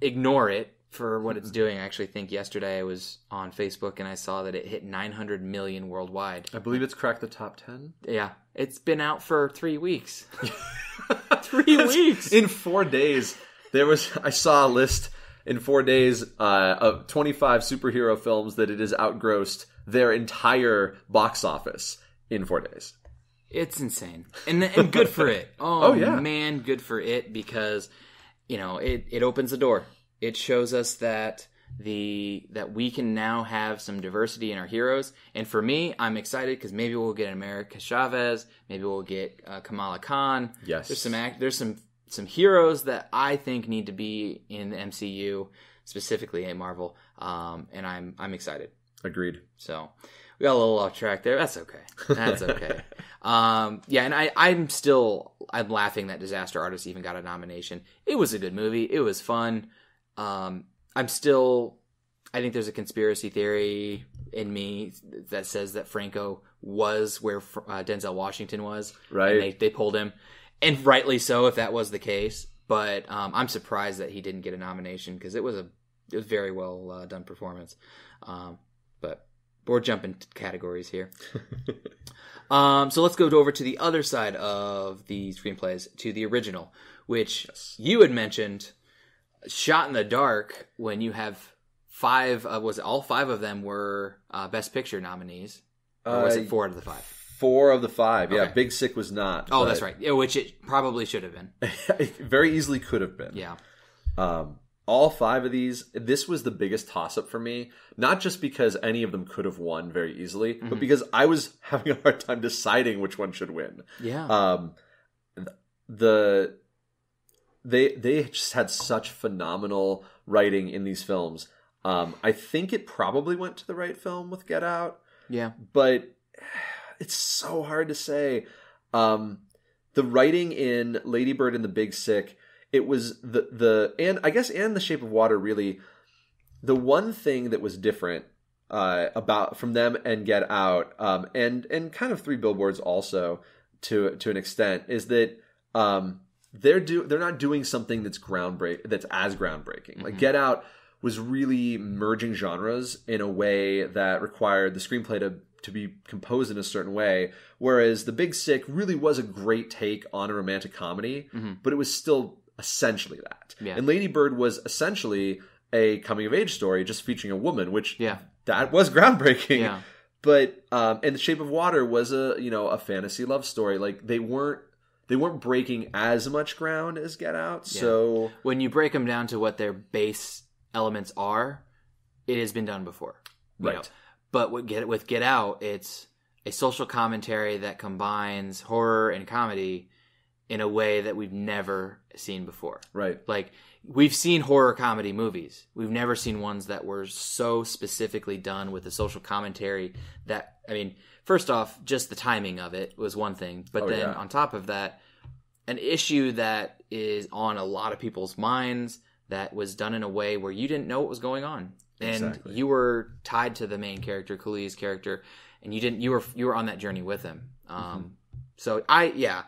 ignore it for what it's mm-hmm. doing. I actually think yesterday I was on Facebook and I saw that it hit 900 million worldwide. I believe it's cracked the top 10. Yeah. It's been out for 3 weeks. (laughs) 3 weeks. In 4 days there was I saw a list in 4 days uh, of 25 superhero films that it has outgrossed their entire box office in 4 days. It's insane, and and good for it. (laughs) Oh, oh, yeah, man, good for it because you know it it opens the door. It shows us that the that we can now have some diversity in our heroes. And for me, I'm excited because maybe we'll get America Chavez, maybe we'll get uh, Kamala Khan. Yes, there's some act, there's some some heroes that I think need to be in the MCU specifically at Marvel. Um, and I'm I'm excited. Agreed. So we got a little off track there. That's okay. That's okay. (laughs) um, yeah, and I, I'm still I'm laughing that Disaster Artist even got a nomination. It was a good movie. It was fun. Um, I'm still I think there's a conspiracy theory in me that says that Franco was where uh, Denzel Washington was. Right. they, they pulled him, and rightly so if that was the case. But um, I'm surprised that he didn't get a nomination because it was a it was very well uh, done performance. Um, but we're jumping categories here. (laughs) um, so let's go over to the other side of the screenplays to the original, which yes. you had mentioned. Shot in the dark when you have five uh, was all five of them were uh, best picture nominees. Or was uh, it four out of the five? Four of the five. Yeah, okay. Big Sick was not. Oh, that's right. Which it probably should have been. (laughs) very easily could have been. Yeah. Um, all five of these, this was the biggest toss up for me, not just because any of them could have won very easily, mm-hmm. but because I was (laughs) having a hard time deciding which one should win. Yeah. Um, the they they just had such phenomenal writing in these films. Um, I think it probably went to the right film with Get Out. Yeah. But (sighs) it's so hard to say. Um, the writing in Lady Bird and the Big Sick it was the the and I guess and the Shape of Water really the one thing that was different uh, about from them and Get Out um, and and kind of Three Billboards also to to an extent is that um, they're do they're not doing something that's groundbreak that's as groundbreaking. Mm-hmm. Like Get Out was really merging genres in a way that required the screenplay to to be composed in a certain way. Whereas The Big Sick really was a great take on a romantic comedy, mm-hmm. but it was still essentially that. Yeah. And Lady Bird was essentially a coming of age story just featuring a woman, which yeah. that was (laughs) groundbreaking. Yeah. But um, and The Shape of Water was a you know a fantasy love story. Like they weren't they weren't breaking as much ground as Get Out. Yeah. So when you break them down to what their base elements are, it has been done before, right? Know? But with Get with Get Out, it's a social commentary that combines horror and comedy in a way that we've never seen before. Right. Like we've seen horror comedy movies. We've never seen ones that were so specifically done with the social commentary that I mean, first off, just the timing of it was one thing, but oh, then yeah. on top of that, an issue that is on a lot of people's minds that was done in a way where you didn't know what was going on. And exactly. you were tied to the main character, Cooley's character, and you didn't you were you were on that journey with him. Mm-hmm. Um, mm-hmm. so I yeah,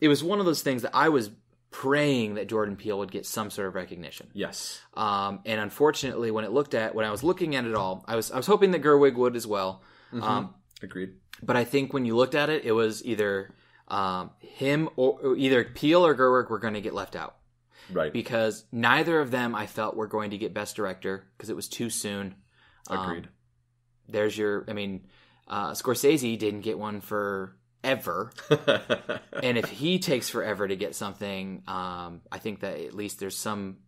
it was one of those things that I was praying that Jordan Peele would get some sort of recognition. Yes. Um, and unfortunately, when it looked at when I was looking at it all, I was I was hoping that Gerwig would as well. Mm-hmm. Um, Agreed. But I think when you looked at it, it was either um, him or either Peele or Gerwig were going to get left out. Right. Because neither of them I felt were going to get best director because it was too soon. Um, Agreed. There's your I mean, uh, Scorsese didn't get one for Ever, (laughs) and if he takes forever to get something, um, I think that at least there's some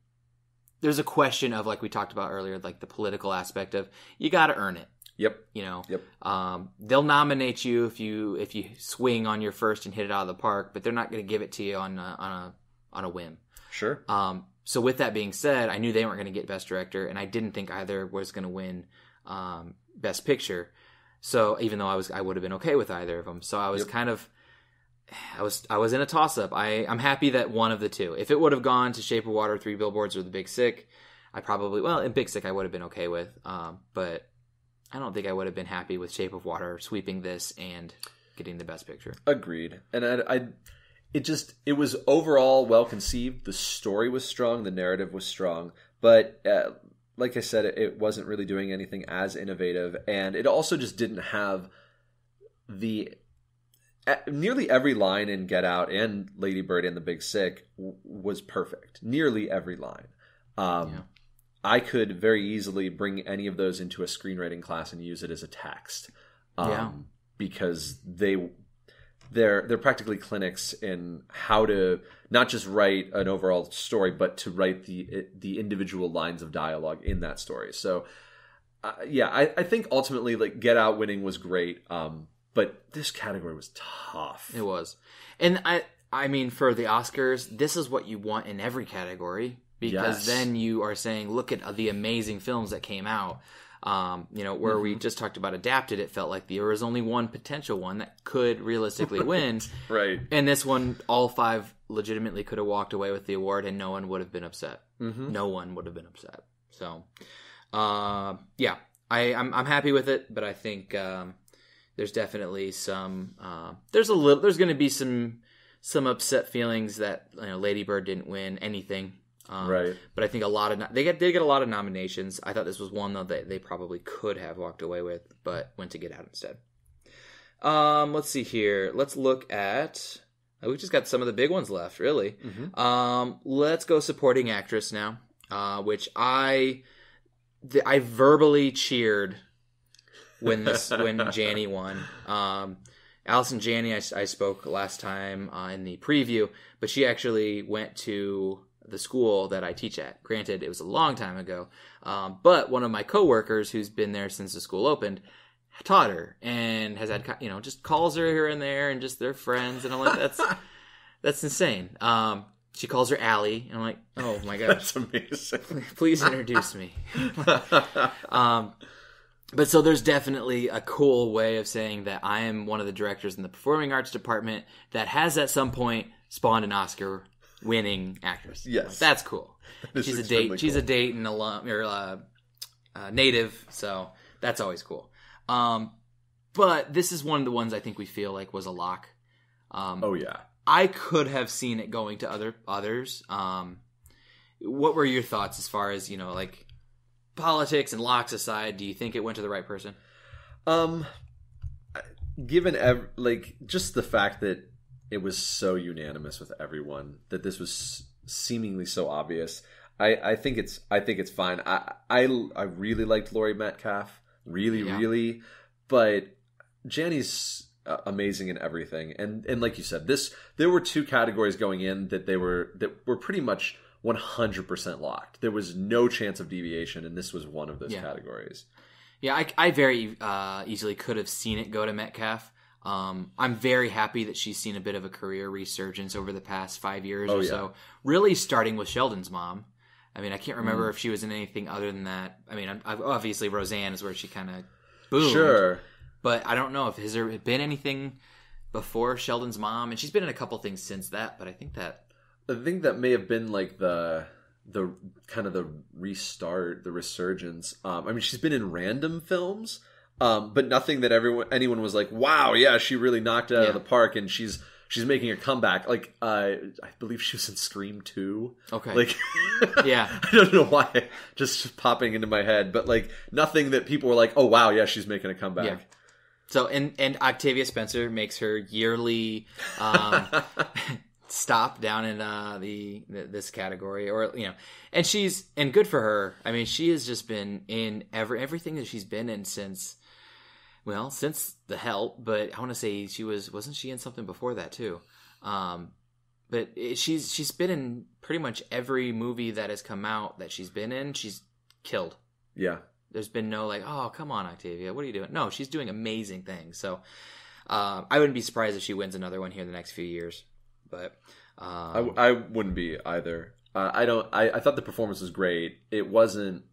there's a question of like we talked about earlier, like the political aspect of you got to earn it. Yep. You know. Yep. Um, they'll nominate you if you if you swing on your first and hit it out of the park, but they're not going to give it to you on a, on a on a whim. Sure. Um, so with that being said, I knew they weren't going to get best director, and I didn't think either was going to win um, best picture. So even though I was, I would have been okay with either of them. So I was yep. kind of, I was, I was in a toss up. I, I'm happy that one of the two. If it would have gone to Shape of Water, Three Billboards, or The Big Sick, I probably, well, in Big Sick I would have been okay with. Um, but I don't think I would have been happy with Shape of Water sweeping this and getting the best picture. Agreed. And I, I it just, it was overall well conceived. The story was strong. The narrative was strong. But uh, like I said, it, wasn't really doing anything as innovative, and it also just didn't have the nearly every line in Get Out and Lady Bird and the Big Sick was perfect. Nearly every line. Um, yeah. I could very easily bring any of those into a screenwriting class and use it as a text. Um, yeah. Because they they're they're practically clinics in how to not just write an overall story, but to write the the individual lines of dialogue in that story. So, uh, yeah, I, I think ultimately like Get Out winning was great, um, but this category was tough. It was, and I I mean for the Oscars, this is what you want in every category because yes. then you are saying, look at the amazing films that came out. Um, you know, where mm-hmm. we just talked about adapted, it felt like there was only one potential one that could realistically (laughs) win. right. And this one, all five legitimately could have walked away with the award and no one would have been upset. Mm-hmm. No one would have been upset. So, uh, yeah, I, I'm, I'm happy with it, but I think, um, there's definitely some, uh, there's a little, there's going to be some, some upset feelings that you know Lady Bird didn't win anything um, right. But I think a lot of no- they get did get a lot of nominations. I thought this was one though that they probably could have walked away with, but went to Get Out instead. Um, let's see here. Let's look at. Uh, We've just got some of the big ones left, really. Mm-hmm. Um, let's go supporting actress now, uh, which I th- I verbally cheered when this when (laughs) Janny won. Um, Allison Janney, I, I spoke last time uh, in the preview, but she actually went to the school that I teach at. Granted, it was a long time ago, um, but one of my coworkers who's been there since the school opened taught her and has had you know just calls her here and there and just their friends and I'm like that's (laughs) that's insane. Um, she calls her Allie and I'm like oh my god, that's amazing. (laughs) Please introduce me. (laughs) um, but so there's definitely a cool way of saying that I am one of the directors in the performing arts department that has at some point spawned an Oscar winning actress. Yes, like, that's cool. (laughs) That she's a date. Cool. She's a date and alum or uh, uh, native, so that's always cool. Um, but this is one of the ones I think we feel like was a lock. Um, oh yeah, I could have seen it going to other others. Um, what were your thoughts as far as you know, like politics and locks aside? Do you think it went to the right person? Um, given ev- like just the fact that it was so unanimous with everyone that this was seemingly so obvious. I, I think it's I think it's fine. I I, I really liked Laurie Metcalf, really yeah. really, but Janny's uh, amazing in everything. And and like you said, this there were two categories going in that they were that were pretty much 100% locked. There was no chance of deviation, and this was one of those yeah. categories. Yeah, I, I very uh, easily could have seen it go to Metcalf. Um, I'm very happy that she's seen a bit of a career resurgence over the past five years oh, or yeah. so. Really starting with Sheldon's mom. I mean, I can't remember mm. if she was in anything other than that. I mean, obviously Roseanne is where she kind of boomed. Sure. But I don't know if has there been anything before Sheldon's mom, and she's been in a couple things since that. But I think that I think that may have been like the the kind of the restart, the resurgence. Um, I mean, she's been in random films um, but nothing that everyone anyone was like, wow, yeah, she really knocked it out yeah. of the park, and she's she's making a comeback. Like uh, I believe she was in Scream Two. Okay. Like, (laughs) yeah, I don't know why, just popping into my head, but like nothing that people were like, oh wow, yeah, she's making a comeback. Yeah. So and and Octavia Spencer makes her yearly um, (laughs) stop down in uh, the this category, or you know, and she's and good for her. I mean, she has just been in every everything that she's been in since well, since the help, but I want to say she was wasn't she in something before that too? Um, but it, she's she's been in pretty much every movie that has come out that she's been in. She's killed. Yeah. There's been no like, oh come on, Octavia, what are you doing? No, she's doing amazing things. So uh, I wouldn't be surprised if she wins another one here in the next few years. But um, I, wouldn't be either. Uh, I don't. I, I thought the performance was great. It wasn't.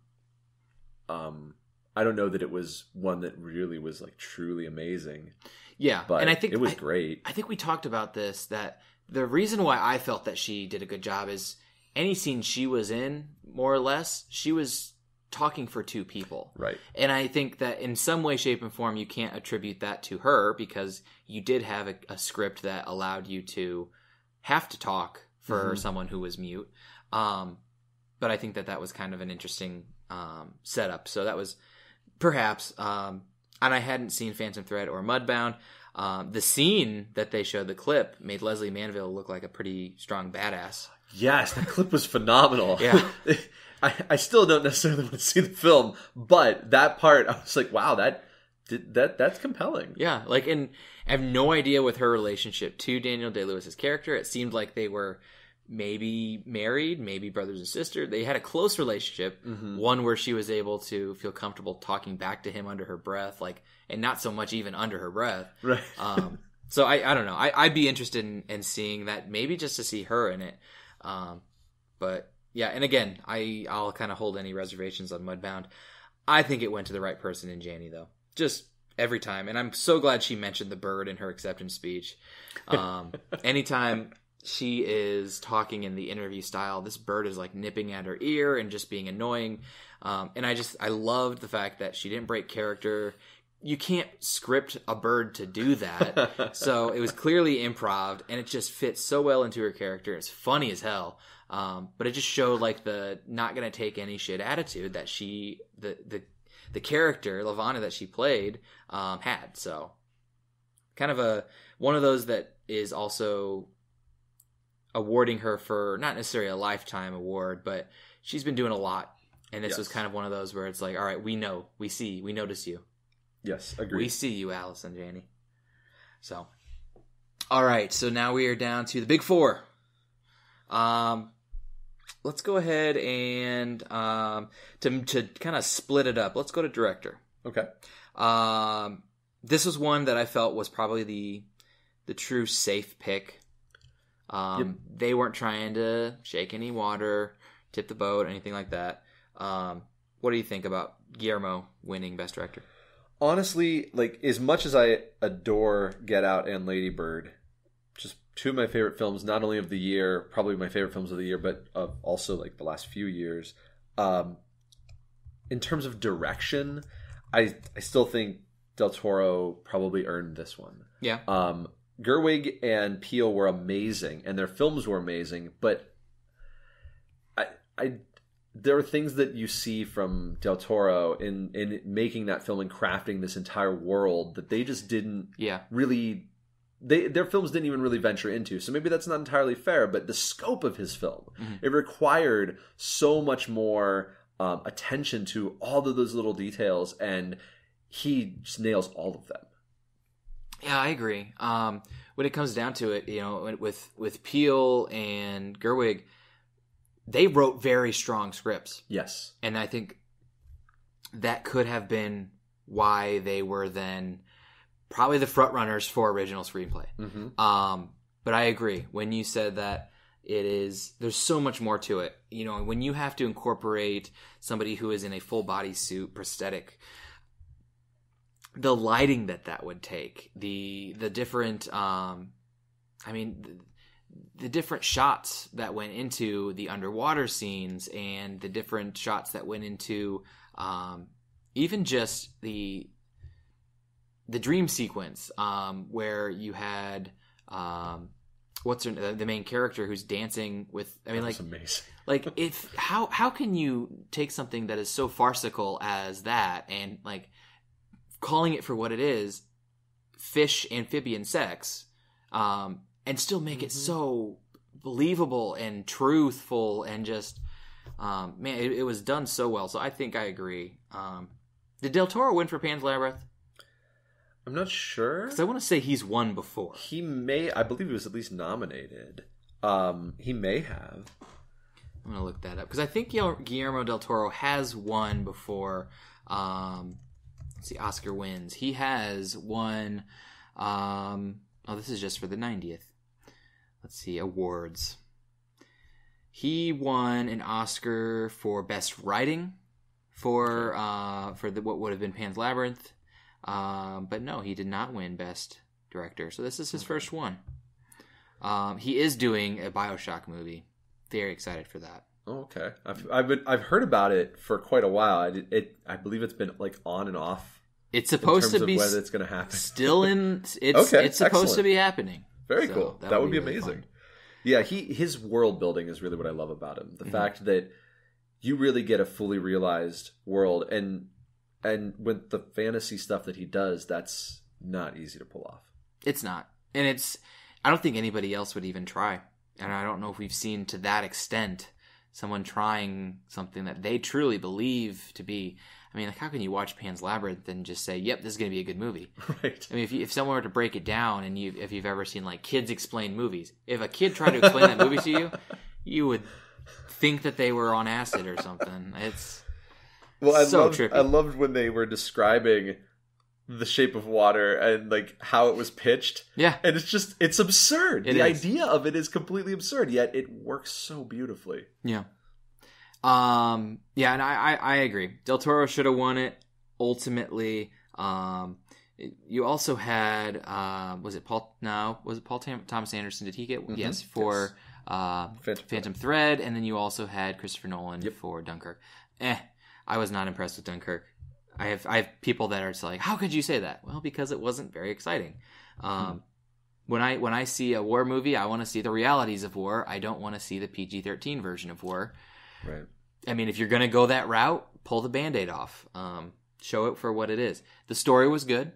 Um, I don't know that it was one that really was like truly amazing. Yeah, but and I think it was I, great. I think we talked about this that the reason why I felt that she did a good job is any scene she was in, more or less, she was talking for two people. Right. And I think that in some way, shape, and form, you can't attribute that to her because you did have a, a script that allowed you to have to talk for mm-hmm. someone who was mute. Um, but I think that that was kind of an interesting um, setup. So that was Perhaps. Um, and I hadn't seen Phantom Thread or Mudbound. Um, the scene that they showed, the clip, made Leslie Manville look like a pretty strong badass. Yes, that clip was phenomenal. yeah. (laughs) I, I still don't necessarily want to see the film, but that part, I was like, wow, that that that's compelling. Yeah, like, and I have no idea with her relationship to Daniel Day Lewis's character. It seemed like they were maybe married, maybe brothers and sister. They had a close relationship, mm-hmm. one where she was able to feel comfortable talking back to him under her breath, like, and not so much even under her breath. (laughs) Right. Um, so I, I don't know. I, I'd be interested in, in seeing that, maybe just to see her in it. Um, but yeah, and again, I, I'll kind of hold any reservations on Mudbound. I think it went to the right person in Janie, though. Just every time. And I'm so glad she mentioned the bird in her acceptance speech. (laughs) Um, anytime she is talking in the interview style. This bird is like nipping at her ear and just being annoying. Um, and I just I loved the fact that she didn't break character. You can't script a bird to do that, (laughs) so it was clearly improv, and it just fits so well into her character. It's funny as hell, um, but it just showed like the not gonna take any shit attitude that she the the the character Lavana that she played um, had. So kind of a one of those that is also awarding her for not necessarily a lifetime award, but she's been doing a lot. And this yes. was kind of one of those where it's like, all right, we know, we see, we notice you. Yes, agree. We see you, Allison Janney. So, all right, so now we are down to the big four. Um, let's go ahead and um, to to kind of split it up. Let's go to director. Okay. Um, this was one that I felt was probably the the true safe pick um, yep. They weren't trying to shake any water, tip the boat, anything like that. Um, what do you think about Guillermo winning Best Director? Honestly, like as much as I adore Get Out and Lady Bird, just two of my favorite films, not only of the year, probably my favorite films of the year, but of also like the last few years. Um, in terms of direction, I I still think Del Toro probably earned this one. Yeah. Um, Gerwig and Peele were amazing, and their films were amazing. But I, I, there are things that you see from Del Toro in in making that film and crafting this entire world that they just didn't, yeah, really. They, their films didn't even really venture into, so maybe that's not entirely fair. But the scope of his film, mm-hmm. it required so much more um, attention to all of those little details, and he nails all of them. Yeah, I agree. Um, when it comes down to it, you know, with with Peel and Gerwig, they wrote very strong scripts. Yes, and I think that could have been why they were then probably the front runners for original screenplay. Mm-hmm. Um, but I agree when you said that it is there's so much more to it you know when you have to incorporate somebody who is in a full body suit prosthetic the lighting that that would take, the the different, um, I mean, the, the different shots that went into the underwater scenes and the different shots that went into um, even just the the dream sequence um, where you had um, what's her, the main character who's dancing with i mean that like amazing (laughs) like if how how can you take something that is so farcical as that and like calling it for what it is, fish amphibian sex, um, and still make mm-hmm. it so believable and truthful and just um, man, it, it, was done so well. So I think I agree. Um, did Del Toro win for Pan's Labyrinth? I'm not sure because I want to say he's won before. He may, I believe, he was at least nominated. Um, he may have. I'm gonna look that up because I think Guillermo del Toro has won before. Um, see, Oscar wins. He has won. Um, oh, this is just for the 90th. Let's see, awards. He won an Oscar for Best Writing for uh, for the, what would have been Pan's Labyrinth. Um, but no, he did not win Best Director. So this is his first one. Um, he is doing a Bioshock movie. Very excited for that. Oh, okay. I've I've, been, I've heard about it for quite a while. It, it I believe it's been like on and off it's supposed to be whether it's going to happen. still in. It's (laughs) okay, it's supposed excellent. to be happening. Very so cool. That, that would be, really amazing. Fun. Yeah, he his world building is really what I love about him. The mm-hmm. fact that you really get a fully realized world, and and with the fantasy stuff that he does, that's not easy to pull off. It's not, and it's. I don't think anybody else would even try, and I don't know if we've seen to that extent someone trying something that they truly believe to be. I mean, like, how can you watch Pan's Labyrinth and just say, "Yep, this is going to be a good movie"? (laughs) Right. I mean, if you, if someone were to break it down, and you if you've ever seen like kids explain movies, if a kid tried to explain that movie to you, (laughs) you would think that they were on acid or something. It's well, I so loved, trippy. I loved when they were describing the shape of water and like how it was pitched. Yeah. And it's just it's absurd. It the is. idea of it is completely absurd, yet it works so beautifully. Yeah. Um, yeah, and I, I, I agree. Del Toro should have won it ultimately. Um, you also had uh, was it Paul? No, was it Paul Tam- Thomas Anderson? Did he get mm-hmm. yes for yes. Uh, Phantom, Phantom Thread. Thread. And then you also had Christopher Nolan yep. for Dunkirk. Eh, I was not impressed with Dunkirk. I have I have people that are just like, how could you say that? Well, because it wasn't very exciting. Um, mm-hmm. When I when I see a war movie, I want to see the realities of war. I don't want to see the PG thirteen version of war. Right. I mean, if you're going to go that route, pull the band aid off, um, show it for what it is. The story was good.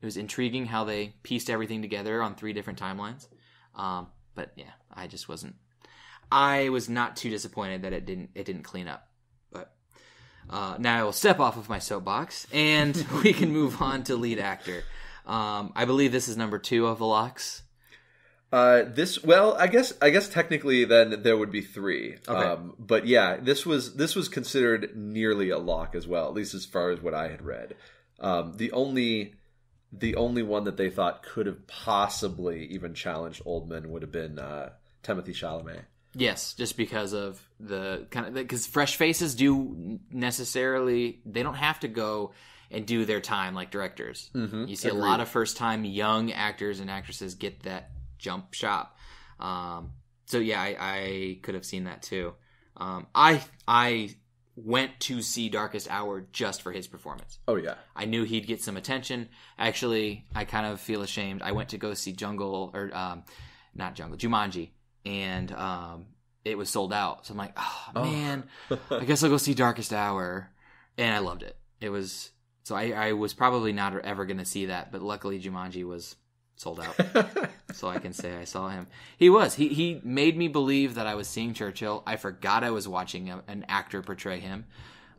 It was intriguing how they pieced everything together on three different timelines. Um, but yeah, I just wasn't. I was not too disappointed that it didn't it didn't clean up. But uh, now I will step off of my soapbox and (laughs) we can move on to lead actor. Um, I believe this is number two of the locks. Uh, this well, I guess I guess technically then there would be three. Okay. Um, but yeah, this was this was considered nearly a lock as well, at least as far as what I had read. Um, the only the only one that they thought could have possibly even challenged Oldman would have been uh, Timothy Chalamet. Yes, just because of the kind of because fresh faces do necessarily they don't have to go and do their time like directors. Mm-hmm. You see Agreed. a lot of first time young actors and actresses get that jump shop. Um, so yeah, I, I, could have seen that too. Um, I I went to see Darkest Hour just for his performance. Oh yeah, I knew he'd get some attention. Actually, I kind of feel ashamed. I went to go see Jungle or um, not Jungle Jumanji, and um, it was sold out. So I'm like, oh, oh. man, (laughs) I guess I'll go see Darkest Hour, and I loved it. It was so I, I was probably not ever going to see that, but luckily Jumanji was sold out. so I can say I saw him. He was. He he made me believe that I was seeing Churchill. I forgot I was watching a, an actor portray him.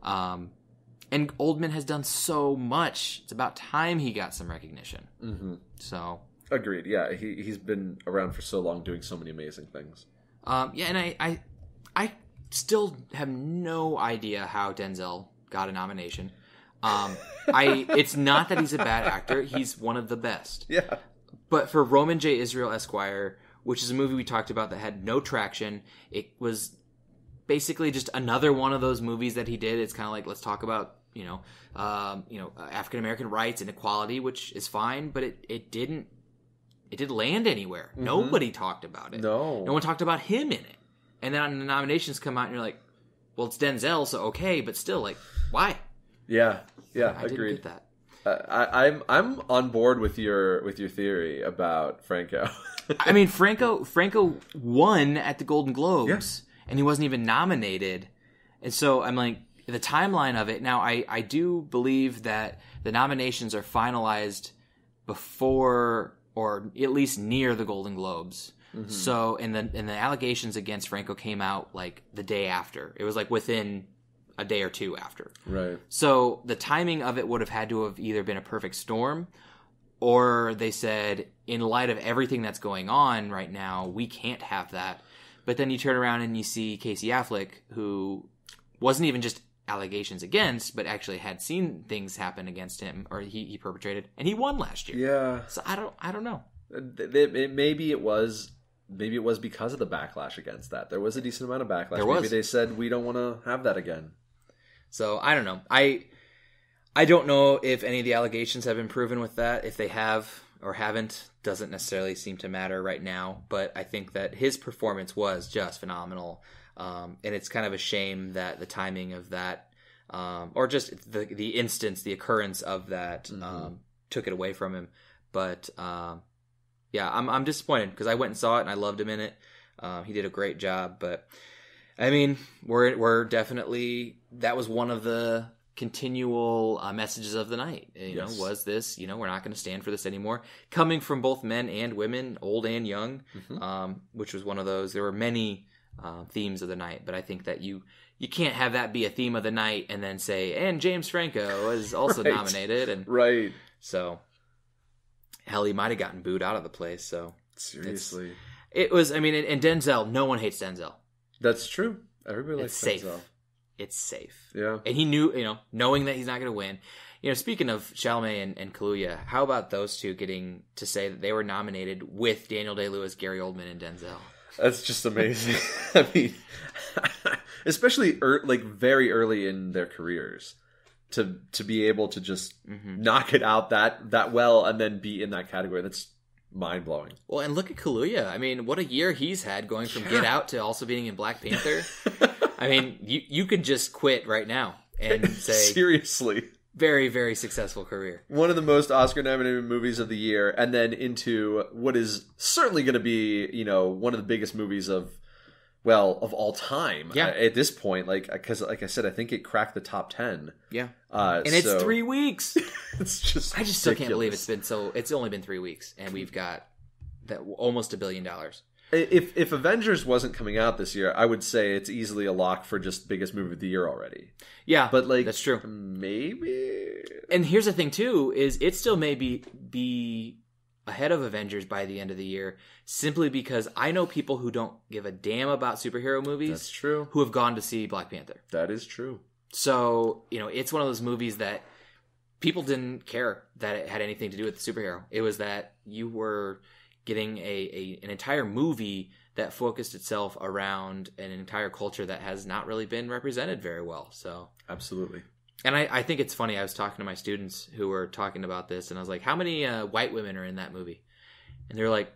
Um, and Oldman has done so much. It's about time he got some recognition. Mm-hmm. So agreed. Yeah, he he's been around for so long, doing so many amazing things. Um, yeah, and I I I still have no idea how Denzel got a nomination. Um, I it's not that he's a bad actor; he's one of the best. (laughs) Yeah. But for Roman J. Israel Esquire, which is a movie we talked about that had no traction, it was basically just another one of those movies that he did. It's kind of like let's talk about you know um, you know African American rights and equality, which is fine, but it it didn't it didn't land anywhere. Mm-hmm. Nobody talked about it. No, no one talked about him in it. And then the nominations come out, and you're like, well, it's Denzel, so okay, but still, like, why? Yeah, yeah, I agree Didn't get that. I, am I'm, I'm on board with your with your theory about Franco. (laughs) I mean, Franco Franco won at the Golden Globes, yeah. and he wasn't even nominated. And so I'm like the timeline of it. Now I I do believe that the nominations are finalized before or at least near the Golden Globes. Mm-hmm. So and the and the allegations against Franco came out like the day after. It was like within a day or two after. Right. So the timing of it would have had to have either been a perfect storm or they said, in light of everything that's going on right now, we can't have that. But then you turn around and you see Casey Affleck, who wasn't even just allegations against, but actually had seen things happen against him or he, he perpetrated, and he won last year. Yeah. So I don't I don't know. It, uh, it, maybe it was maybe it was because of the backlash against that. There was a decent amount of backlash. There was. Maybe they said we don't want to have that again. So I don't know. I I don't know if any of the allegations have been proven with that. If they have or haven't, doesn't necessarily seem to matter right now. But I think that his performance was just phenomenal, um, and it's kind of a shame that the timing of that, um, or just the the instance, the occurrence of that, mm-hmm. um, took it away from him. But um, yeah, I'm I'm disappointed because I went and saw it and I loved him in it. Uh, he did a great job, but I mean, we're we're definitely that was one of the continual uh, messages of the night. You yes. know, was this? You know, we're not going to stand for this anymore. Coming from both men and women, old and young, mm-hmm. um, which was one of those. There were many uh, themes of the night, but I think that you you can't have that be a theme of the night and then say, and James Franco was (laughs) also right. nominated, and right. So, hell, he might have gotten booed out of the place. So seriously, it was. I mean, and Denzel. No one hates Denzel. That's true. Everybody likes it's Denzel. Safe it's safe. Yeah. And he knew, you know, knowing that he's not going to win. You know, speaking of Chalamet and, and Kaluuya, how about those two getting to say that they were nominated with Daniel Day Lewis, Gary Oldman, and Denzel? That's just amazing. (laughs) I mean, (laughs) especially er, like very early in their careers, to to be able to just mm-hmm. knock it out that that well and then be in that category. That's mind blowing. Well, and look at Kaluuya. I mean, what a year he's had, going from yeah. Get Out to also being in Black Panther. (laughs) I mean, you you could just quit right now and (laughs) say seriously. Very very successful career. One of the most Oscar nominated movies of the year, and then into what is certainly going to be you know one of the biggest movies of well of all time yeah. at this point like because like i said i think it cracked the top 10 yeah uh, and so... it's (laughs) three weeks it's just i just still can't believe it's been so it's only been three weeks and we've got that almost a billion dollars if if Avengers wasn't coming out this year, I would say it's easily a lock for just biggest movie of the year already. Yeah, but like that's true. Maybe. And here's the thing too: is it still may be be ahead of Avengers by the end of the year, simply because I know people who don't give a damn about superhero movies. That's true. Who have gone to see Black Panther. That is true. So you know, it's one of those movies that people didn't care that it had anything to do with the superhero. It was that you were getting a, a an entire movie that focused itself around an entire culture that has not really been represented very well. So absolutely. And I, I think it's funny. I was talking to my students who were talking about this, and I was like, "How many uh, white women are in that movie?" And they're like,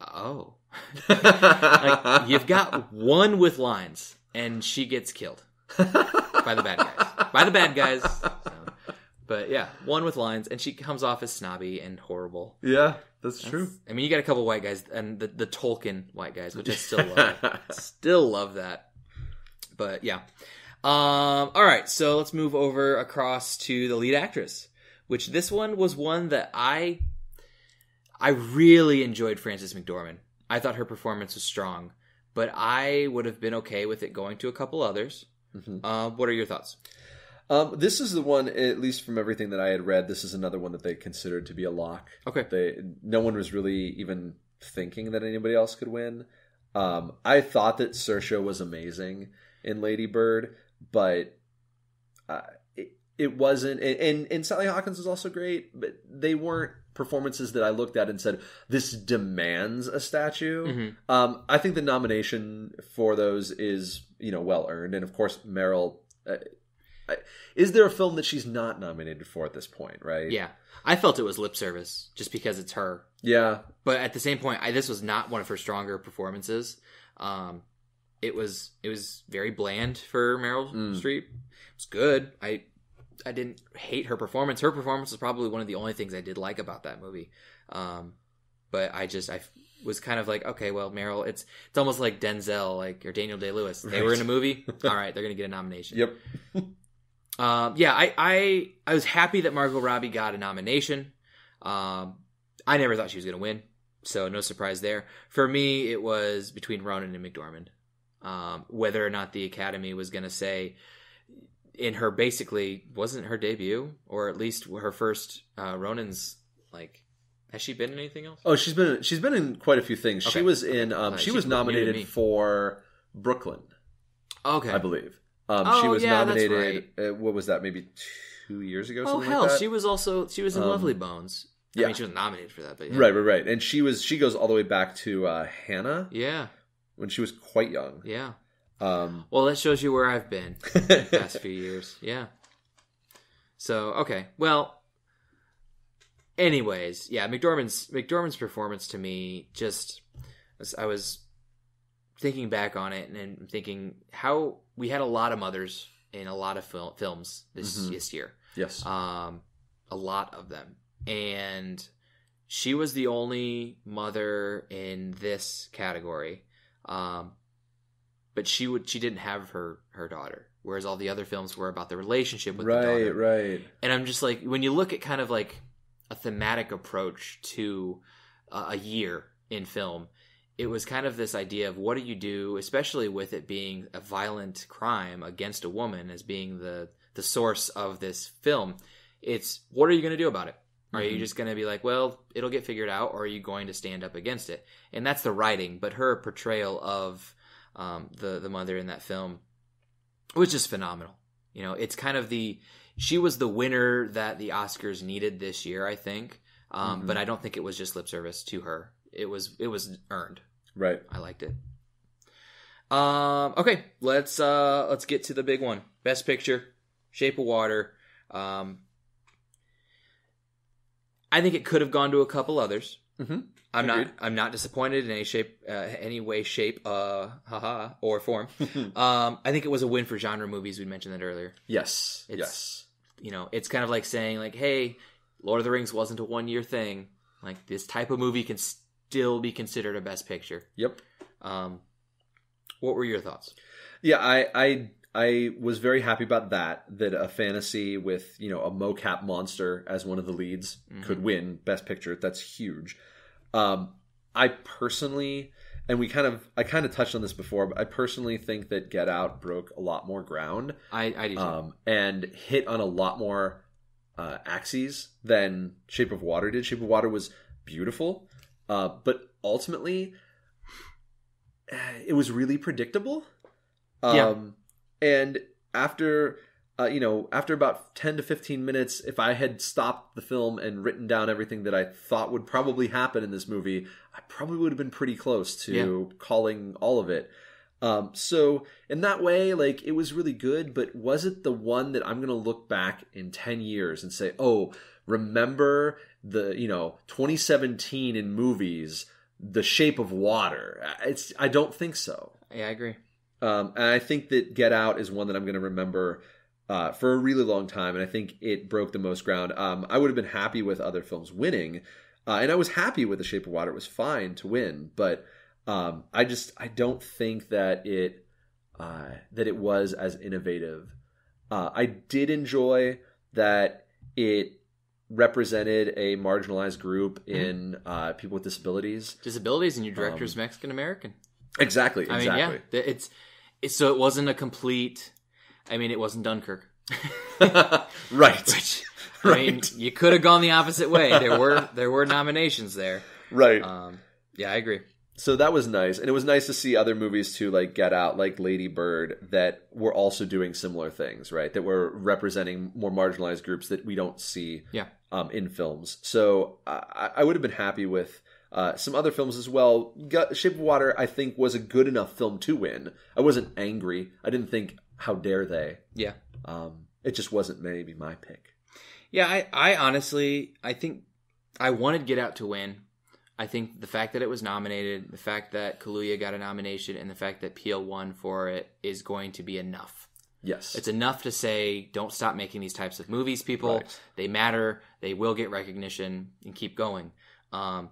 "Oh, (laughs) like, you've got one with lines, and she gets killed by the bad guys. By the bad guys." So. (laughs) But yeah, one with lines, and she comes off as snobby and horrible. Yeah, that's, that's true. I mean, you got a couple white guys, and the, the Tolkien white guys, which I (laughs) still love. still love that. But yeah. Um, all right, so let's move over across to the lead actress, which this one was one that I I really enjoyed Frances McDormand. I thought her performance was strong, but I would have been okay with it going to a couple others. Mm-hmm. Uh, what are your thoughts? Um, this is the one, at least from everything that I had read, this is another one that they considered to be a lock. Okay. They no one was really even thinking that anybody else could win. Um, I thought that Sersha was amazing in Lady Bird, but uh, it, it wasn't. And, and Sally Hawkins was also great, but they weren't performances that I looked at and said this demands a statue. Mm-hmm. Um, I think the nomination for those is you know well earned, and of course Meryl. Uh, is there a film that she's not nominated for at this point? Right? Yeah, I felt it was lip service just because it's her. Yeah, but at the same point, I, this was not one of her stronger performances. Um, it was it was very bland for Meryl mm. Streep. It was good. I I didn't hate her performance. Her performance was probably one of the only things I did like about that movie. Um, but I just I was kind of like, okay, well, Meryl, it's it's almost like Denzel, like or Daniel Day Lewis. They right. were in a movie. (laughs) All right, they're gonna get a nomination. Yep. Um, yeah, I, I I was happy that Margot Robbie got a nomination. Um, I never thought she was going to win, so no surprise there. For me, it was between Ronan and McDormand. Um, whether or not the Academy was going to say in her basically wasn't her debut or at least her first uh, Ronan's like has she been in anything else? Oh, she's been she's been in quite a few things. Okay. She was in um, she was nominated for Brooklyn. Okay, I believe. Um, oh, she was yeah, nominated. Right. Uh, what was that? Maybe two years ago. Oh hell, like she was also she was in um, Lovely Bones. I yeah. mean, she was nominated for that, but yeah. right, right, right. And she was she goes all the way back to uh, Hannah. Yeah, when she was quite young. Yeah. Um, well, that shows you where I've been (laughs) the past few years. Yeah. So okay, well. Anyways, yeah, McDormand's McDormand's performance to me just I was thinking back on it and thinking how we had a lot of mothers in a lot of fil- films this, mm-hmm. this year. Yes. Um, a lot of them. And she was the only mother in this category. Um, but she would she didn't have her her daughter, whereas all the other films were about the relationship with right, the daughter. Right, right. And I'm just like when you look at kind of like a thematic approach to a year in film, it was kind of this idea of what do you do, especially with it being a violent crime against a woman as being the the source of this film. It's what are you going to do about it? Are mm-hmm. you just going to be like, well, it'll get figured out, or are you going to stand up against it? And that's the writing, but her portrayal of um, the the mother in that film was just phenomenal. You know, it's kind of the she was the winner that the Oscars needed this year, I think. Um, mm-hmm. But I don't think it was just lip service to her. It was it was earned. Right. I liked it. Um, okay, let's uh, let's get to the big one. Best Picture, Shape of Water. Um, I think it could have gone to a couple others. Mm-hmm. I'm Agreed. not I'm not disappointed in any shape, uh, any way, shape, uh, haha, or form. (laughs) um, I think it was a win for genre movies. We mentioned that earlier. Yes. It's, yes. You know, it's kind of like saying like, hey, Lord of the Rings wasn't a one year thing. Like this type of movie can. St- still be considered a best picture. Yep. Um, what were your thoughts? Yeah, I, I I was very happy about that. That a fantasy with you know a mocap monster as one of the leads mm-hmm. could win best picture. That's huge. Um, I personally, and we kind of I kind of touched on this before, but I personally think that Get Out broke a lot more ground. I, I do too. Um, and hit on a lot more uh, axes than Shape of Water did. Shape of Water was beautiful. Uh, but ultimately, it was really predictable. Um, yeah. And after, uh, you know, after about 10 to 15 minutes, if I had stopped the film and written down everything that I thought would probably happen in this movie, I probably would have been pretty close to yeah. calling all of it. Um, so in that way, like it was really good, but was it the one that I'm going to look back in 10 years and say, oh, remember the you know 2017 in movies the shape of water it's i don't think so yeah i agree um, and i think that get out is one that i'm going to remember uh, for a really long time and i think it broke the most ground um, i would have been happy with other films winning uh, and i was happy with the shape of water it was fine to win but um, i just i don't think that it uh, that it was as innovative uh, i did enjoy that it represented a marginalized group mm-hmm. in mm-hmm. uh, people with disabilities. Disabilities, and your director um, Mexican American. Exactly. Exactly. I mean, yeah, it's, it's so it wasn't a complete. I mean, it wasn't Dunkirk. (laughs) right. (laughs) Which, (laughs) I right. you could have gone the opposite way. There were there were nominations there. Right. Um, yeah, I agree so that was nice and it was nice to see other movies too like get out like lady bird that were also doing similar things right that were representing more marginalized groups that we don't see yeah. um, in films so I, I would have been happy with uh, some other films as well shape of water i think was a good enough film to win i wasn't angry i didn't think how dare they yeah um, it just wasn't maybe my pick yeah I, I honestly i think i wanted get out to win I think the fact that it was nominated, the fact that Kaluuya got a nomination, and the fact that Peel won for it is going to be enough. Yes. It's enough to say, don't stop making these types of movies, people. Right. They matter. They will get recognition and keep going. Um,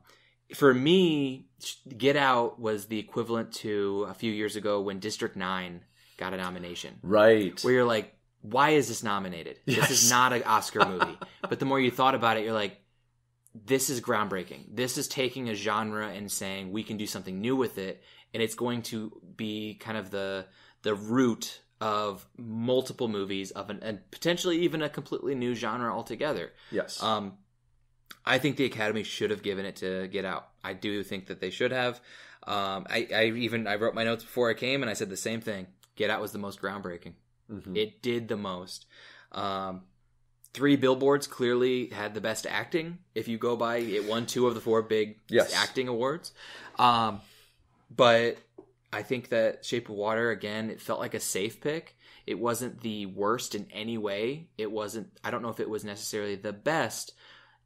for me, Get Out was the equivalent to a few years ago when District 9 got a nomination. Right. Where you're like, why is this nominated? Yes. This is not an Oscar (laughs) movie. but the more you thought about it, you're like, this is groundbreaking. This is taking a genre and saying we can do something new with it, and it's going to be kind of the the root of multiple movies of an and potentially even a completely new genre altogether. Yes. Um, I think the Academy should have given it to Get Out. I do think that they should have. Um, I, I even I wrote my notes before I came, and I said the same thing. Get Out was the most groundbreaking. Mm-hmm. It did the most. Um, Three Billboards clearly had the best acting. If you go by, it won two of the four big yes. acting awards. Um, but I think that Shape of Water again, it felt like a safe pick. It wasn't the worst in any way. It wasn't. I don't know if it was necessarily the best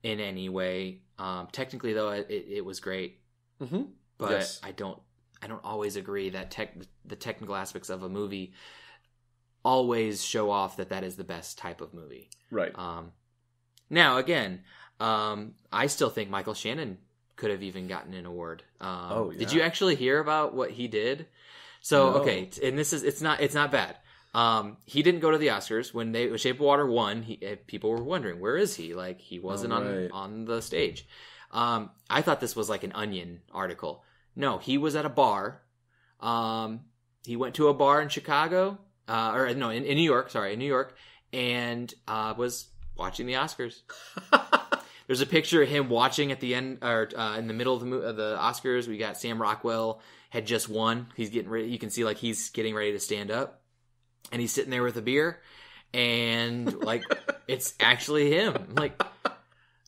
in any way. Um, technically, though, it, it was great. Mm-hmm. But yes. I don't. I don't always agree that tech the technical aspects of a movie always show off that that is the best type of movie. Right. Um, now, again, um, I still think Michael Shannon could have even gotten an award. Um, oh, yeah. Did you actually hear about what he did? So no. okay, and this is it's not it's not bad. Um, he didn't go to the Oscars when they when Shape of Water won. He, eh, people were wondering where is he? Like he wasn't right. on on the stage. Um, I thought this was like an Onion article. No, he was at a bar. Um, he went to a bar in Chicago uh, or no, in, in, New York. Sorry, in New York, and uh, was watching the Oscars. (laughs) There's a picture of him watching at the end or uh, in the middle of the, of the Oscars. We got Sam Rockwell had just won. He's getting ready. You can see like he's getting ready to stand up, and he's sitting there with a beer, and like (laughs) it's actually him. Like.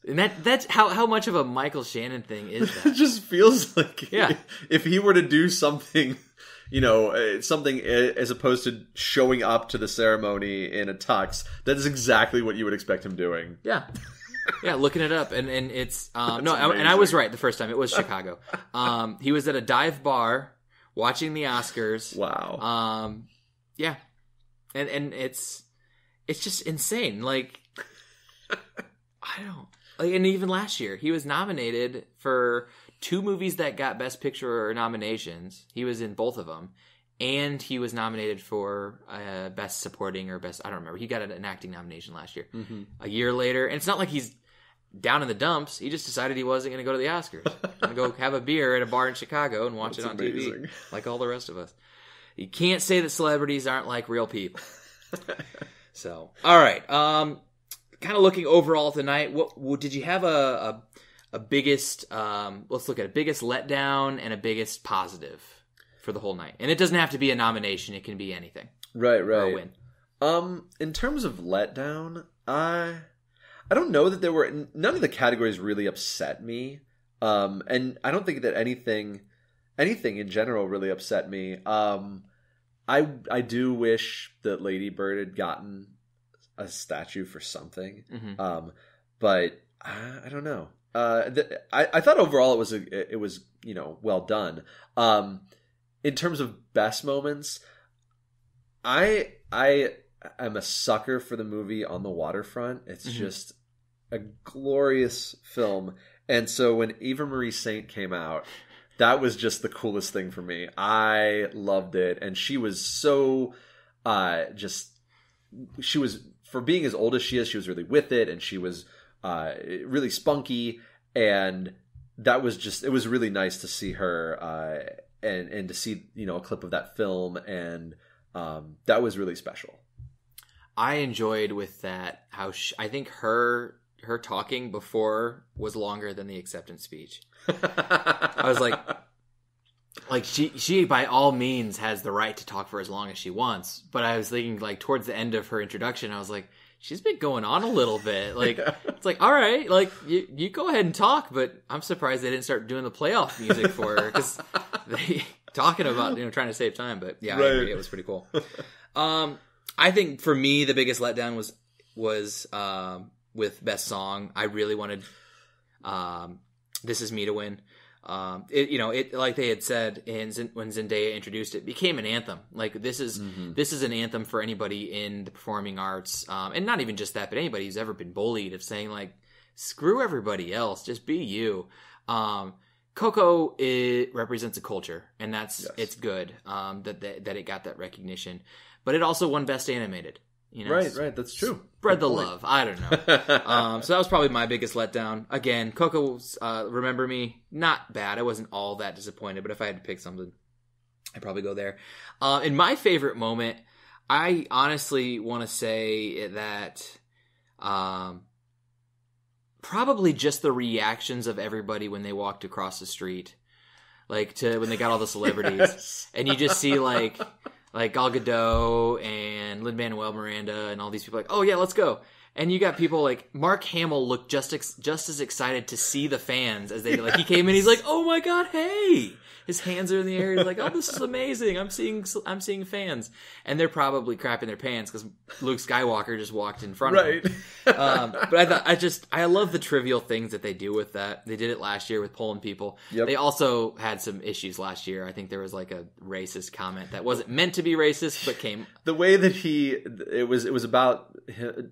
And that that's how how much of a Michael Shannon thing is that? (laughs) it just feels like yeah. if he were to do something you know uh, something uh, as opposed to showing up to the ceremony in a tux. That is exactly what you would expect him doing. Yeah. (laughs) yeah, looking it up, and and it's um, no, and I was right the first time. It was Chicago. (laughs) Um, he was at a dive bar watching the Oscars. Wow. Um, yeah, and and it's it's just insane. Like (laughs) I don't like, and even last year he was nominated for two movies that got Best Picture nominations. He was in both of them, and he was nominated for uh, Best Supporting or Best. I don't remember. He got an acting nomination last year. Mm-hmm. A year later, and it's not like he's down in the dumps. He just decided he wasn't going to go to the Oscars. go have a beer at a bar in Chicago and watch That's it on amazing. TV, like all the rest of us. You can't say that celebrities aren't like real people. (laughs) so, all right. Um, kind of looking overall tonight. What, what did you have a, a a biggest um, let's look at a biggest letdown and a biggest positive for the whole night. And it doesn't have to be a nomination; it can be anything. Right, right. win. Um, in terms of letdown, I I don't know that there were none of the categories really upset me. Um, and I don't think that anything anything in general really upset me. Um, I I do wish that Lady Bird had gotten a statue for something. Mm-hmm. Um, but I, I don't know uh, the, I, I thought overall it was a, it was you know well done. Um, in terms of best moments, I I am a sucker for the movie on the waterfront. It's mm-hmm. just a glorious film, and so when Eva Marie Saint came out, that was just the coolest thing for me. I loved it, and she was so uh, just she was for being as old as she is, she was really with it, and she was uh, really spunky, and that was just it was really nice to see her uh, and and to see you know a clip of that film, and um, that was really special. I enjoyed with that how she, I think her her talking before was longer than the acceptance speech. I was like, (laughs) like she she by all means has the right to talk for as long as she wants but i was thinking like towards the end of her introduction i was like she's been going on a little bit. (laughs) Like yeah. it's like, all right, like you, you go ahead and talk, but I'm surprised they didn't start doing the playoff music for her because (laughs) they talking about you know trying to save time. But yeah, right. it was pretty cool. (laughs) Um, I think for me the biggest letdown was was um, with best song. I really wanted um, this is me to win um, it, you know, it like they had said in when Zendaya introduced it, became an anthem. Like this is mm-hmm. this is an anthem for anybody in the performing arts, um, and not even just that, but anybody who's ever been bullied of saying like, "Screw everybody else, just be you." Um, Coco it represents a culture, and that's yes. it's good um, that, that that it got that recognition, but it also won Best Animated. You know, right, right. That's true. Spread the love. I don't know. (laughs) um, so that was probably my biggest letdown. Again, Coco, uh, remember me? Not bad. I wasn't all that disappointed, but if I had to pick something, I'd probably go there. Uh, in my favorite moment, I honestly want to say that um, probably just the reactions of everybody when they walked across the street, like to when they got all the celebrities, (laughs) yes. and you just see like like Gal Gadot and Lin Manuel Miranda and all these people like, oh yeah, let's go. And you got people like Mark Hamill looked just ex- just as excited to see the fans as they like. He came in, he's like, oh my god, hey his hands are in the air. He's like, "Oh, this is amazing! I'm seeing I'm seeing fans," and they're probably crapping their pants because Luke Skywalker just walked in front right. of them. Um, but I thought I just I love the trivial things that they do with that. They did it last year with Poland people. Yep. They also had some issues last year. I think there was like a racist comment that wasn't meant to be racist, but came (laughs) the way that he it was it was about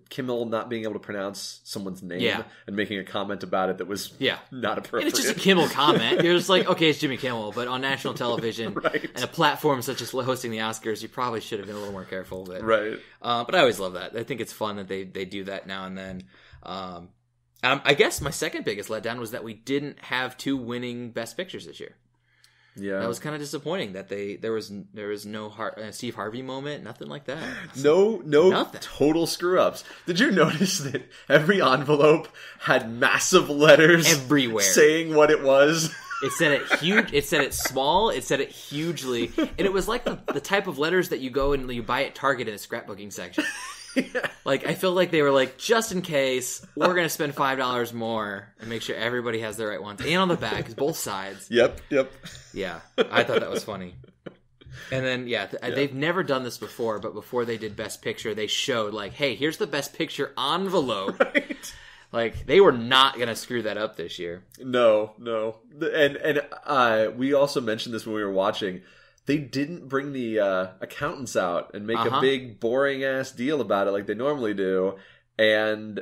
Kimmel not being able to pronounce someone's name yeah. and making a comment about it that was yeah not appropriate. And it's just a Kimmel comment. You're (laughs) just like, okay, it's Jimmy Kimmel, but but on national television (laughs) right. and a platform such as hosting the Oscars, you probably should have been a little more careful. But right. Uh, but I always love that. I think it's fun that they they do that now and then. Um, I guess my second biggest letdown was that we didn't have two winning Best Pictures this year. Yeah, that was kind of disappointing that they there was there was no Har- uh, Steve Harvey moment, nothing like that. (gasps) No, no, nothing. total screw ups. Did you notice that every envelope had massive letters everywhere saying what it was? (laughs) It said it huge. It said it small. It said it hugely, and it was like the, the type of letters that you go and you buy at Target in a scrapbooking section. Yeah. (laughs) Like I feel like they were like, just in case, we're gonna spend five dollars more and make sure everybody has the right ones, and on the back, both sides. Yep, yep. Yeah, I thought that was funny. And then yeah, th- yeah, they've never done this before, but before they did Best Picture, they showed like, hey, here's the Best Picture envelope. (laughs) Right. Like they were not going to screw that up this year. No, no. And and uh, we also mentioned this when we were watching. They didn't bring the uh, accountants out and make uh-huh. a big boring ass deal about it like they normally do, and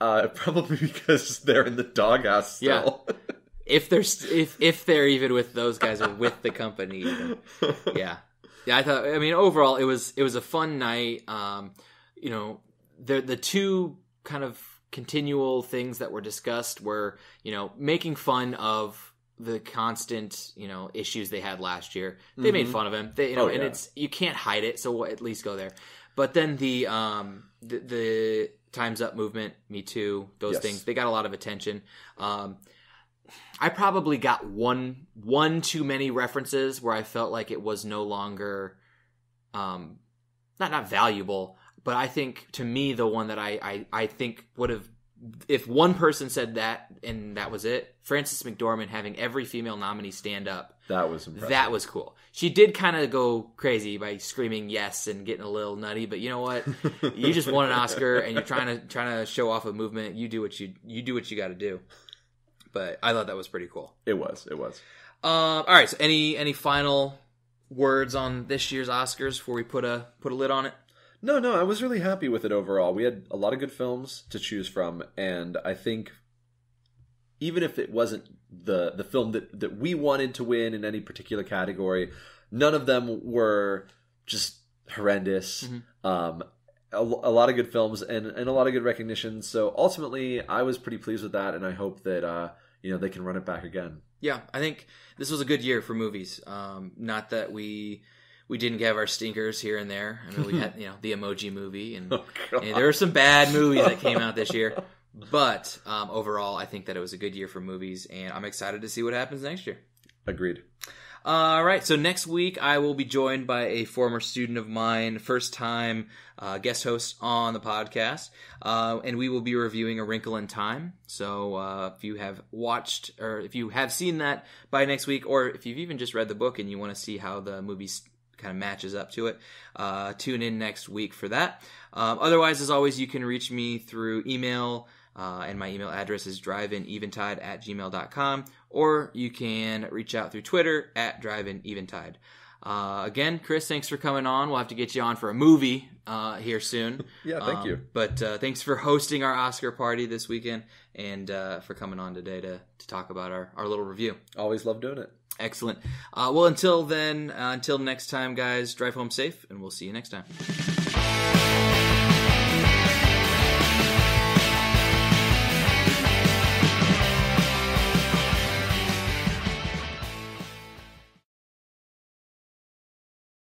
uh, (laughs) probably because they're in the doghouse still. Yeah. (laughs) If they're if if they're even with those guys or with the company, even. (laughs) yeah, yeah. I thought. I mean, overall, it was it was a fun night. Um, you know, the the two kind of continual things that were discussed were, you know, making fun of the constant, you know, issues they had last year. They mm-hmm. made fun of him. They, you know, oh, yeah. and it's you can't hide it, so we'll at least go there. But then the um the, the Times Up movement, Me Too, those yes. things, they got a lot of attention. Um I probably got one one too many references where I felt like it was no longer um not not valuable, but I think to me, the one that I, I, I think would have, if one person said that and that was it, Frances McDormand having every female nominee stand up. That was impressive. That was cool. She did kind of go crazy by screaming yes and getting a little nutty, but you know what? (laughs) you just won an Oscar and you're trying to trying to show off a movement. You do what you you do what you got to do. But I thought that was pretty cool. It was. It was. Um, all right. So any any final words on this year's Oscars before we put a put a lid on it? No, no, I was really happy with it overall. We had a lot of good films to choose from, and I think even if it wasn't the the film that that we wanted to win in any particular category, none of them were just horrendous. Mm-hmm. Um, a, a, lot of good films and and a lot of good recognition. So ultimately, I was pretty pleased with that, and I hope that uh, you know they can run it back again. Yeah, I think this was a good year for movies. Um, not that we we didn't have our stinkers here and there. I mean, we had (laughs) you know the Emoji Movie, and, oh, and there were some bad movies that came out this year. (laughs) But um, overall, I think that it was a good year for movies, and I'm excited to see what happens next year. Agreed. All right, so next week I will be joined by a former student of mine, first time uh, guest host on the podcast, uh, and we will be reviewing A Wrinkle in Time. So uh, if you have watched or if you have seen that by next week, or if you've even just read the book and you want to see how the movies kind of matches up to it. Uh, tune in next week for that. Um, otherwise, as always, you can reach me through email. Uh, and my email address is driveineventide at gmail.com, or you can reach out through Twitter at driveineventide. Uh, again, Chris, thanks for coming on. We'll have to get you on for a movie uh, here soon. (laughs) yeah, thank um, you. But uh, thanks for hosting our Oscar party this weekend and uh, for coming on today to, to talk about our, our little review. Always love doing it. Excellent. Uh, well, until then, until next time, guys, drive home safe, and we'll see you next time.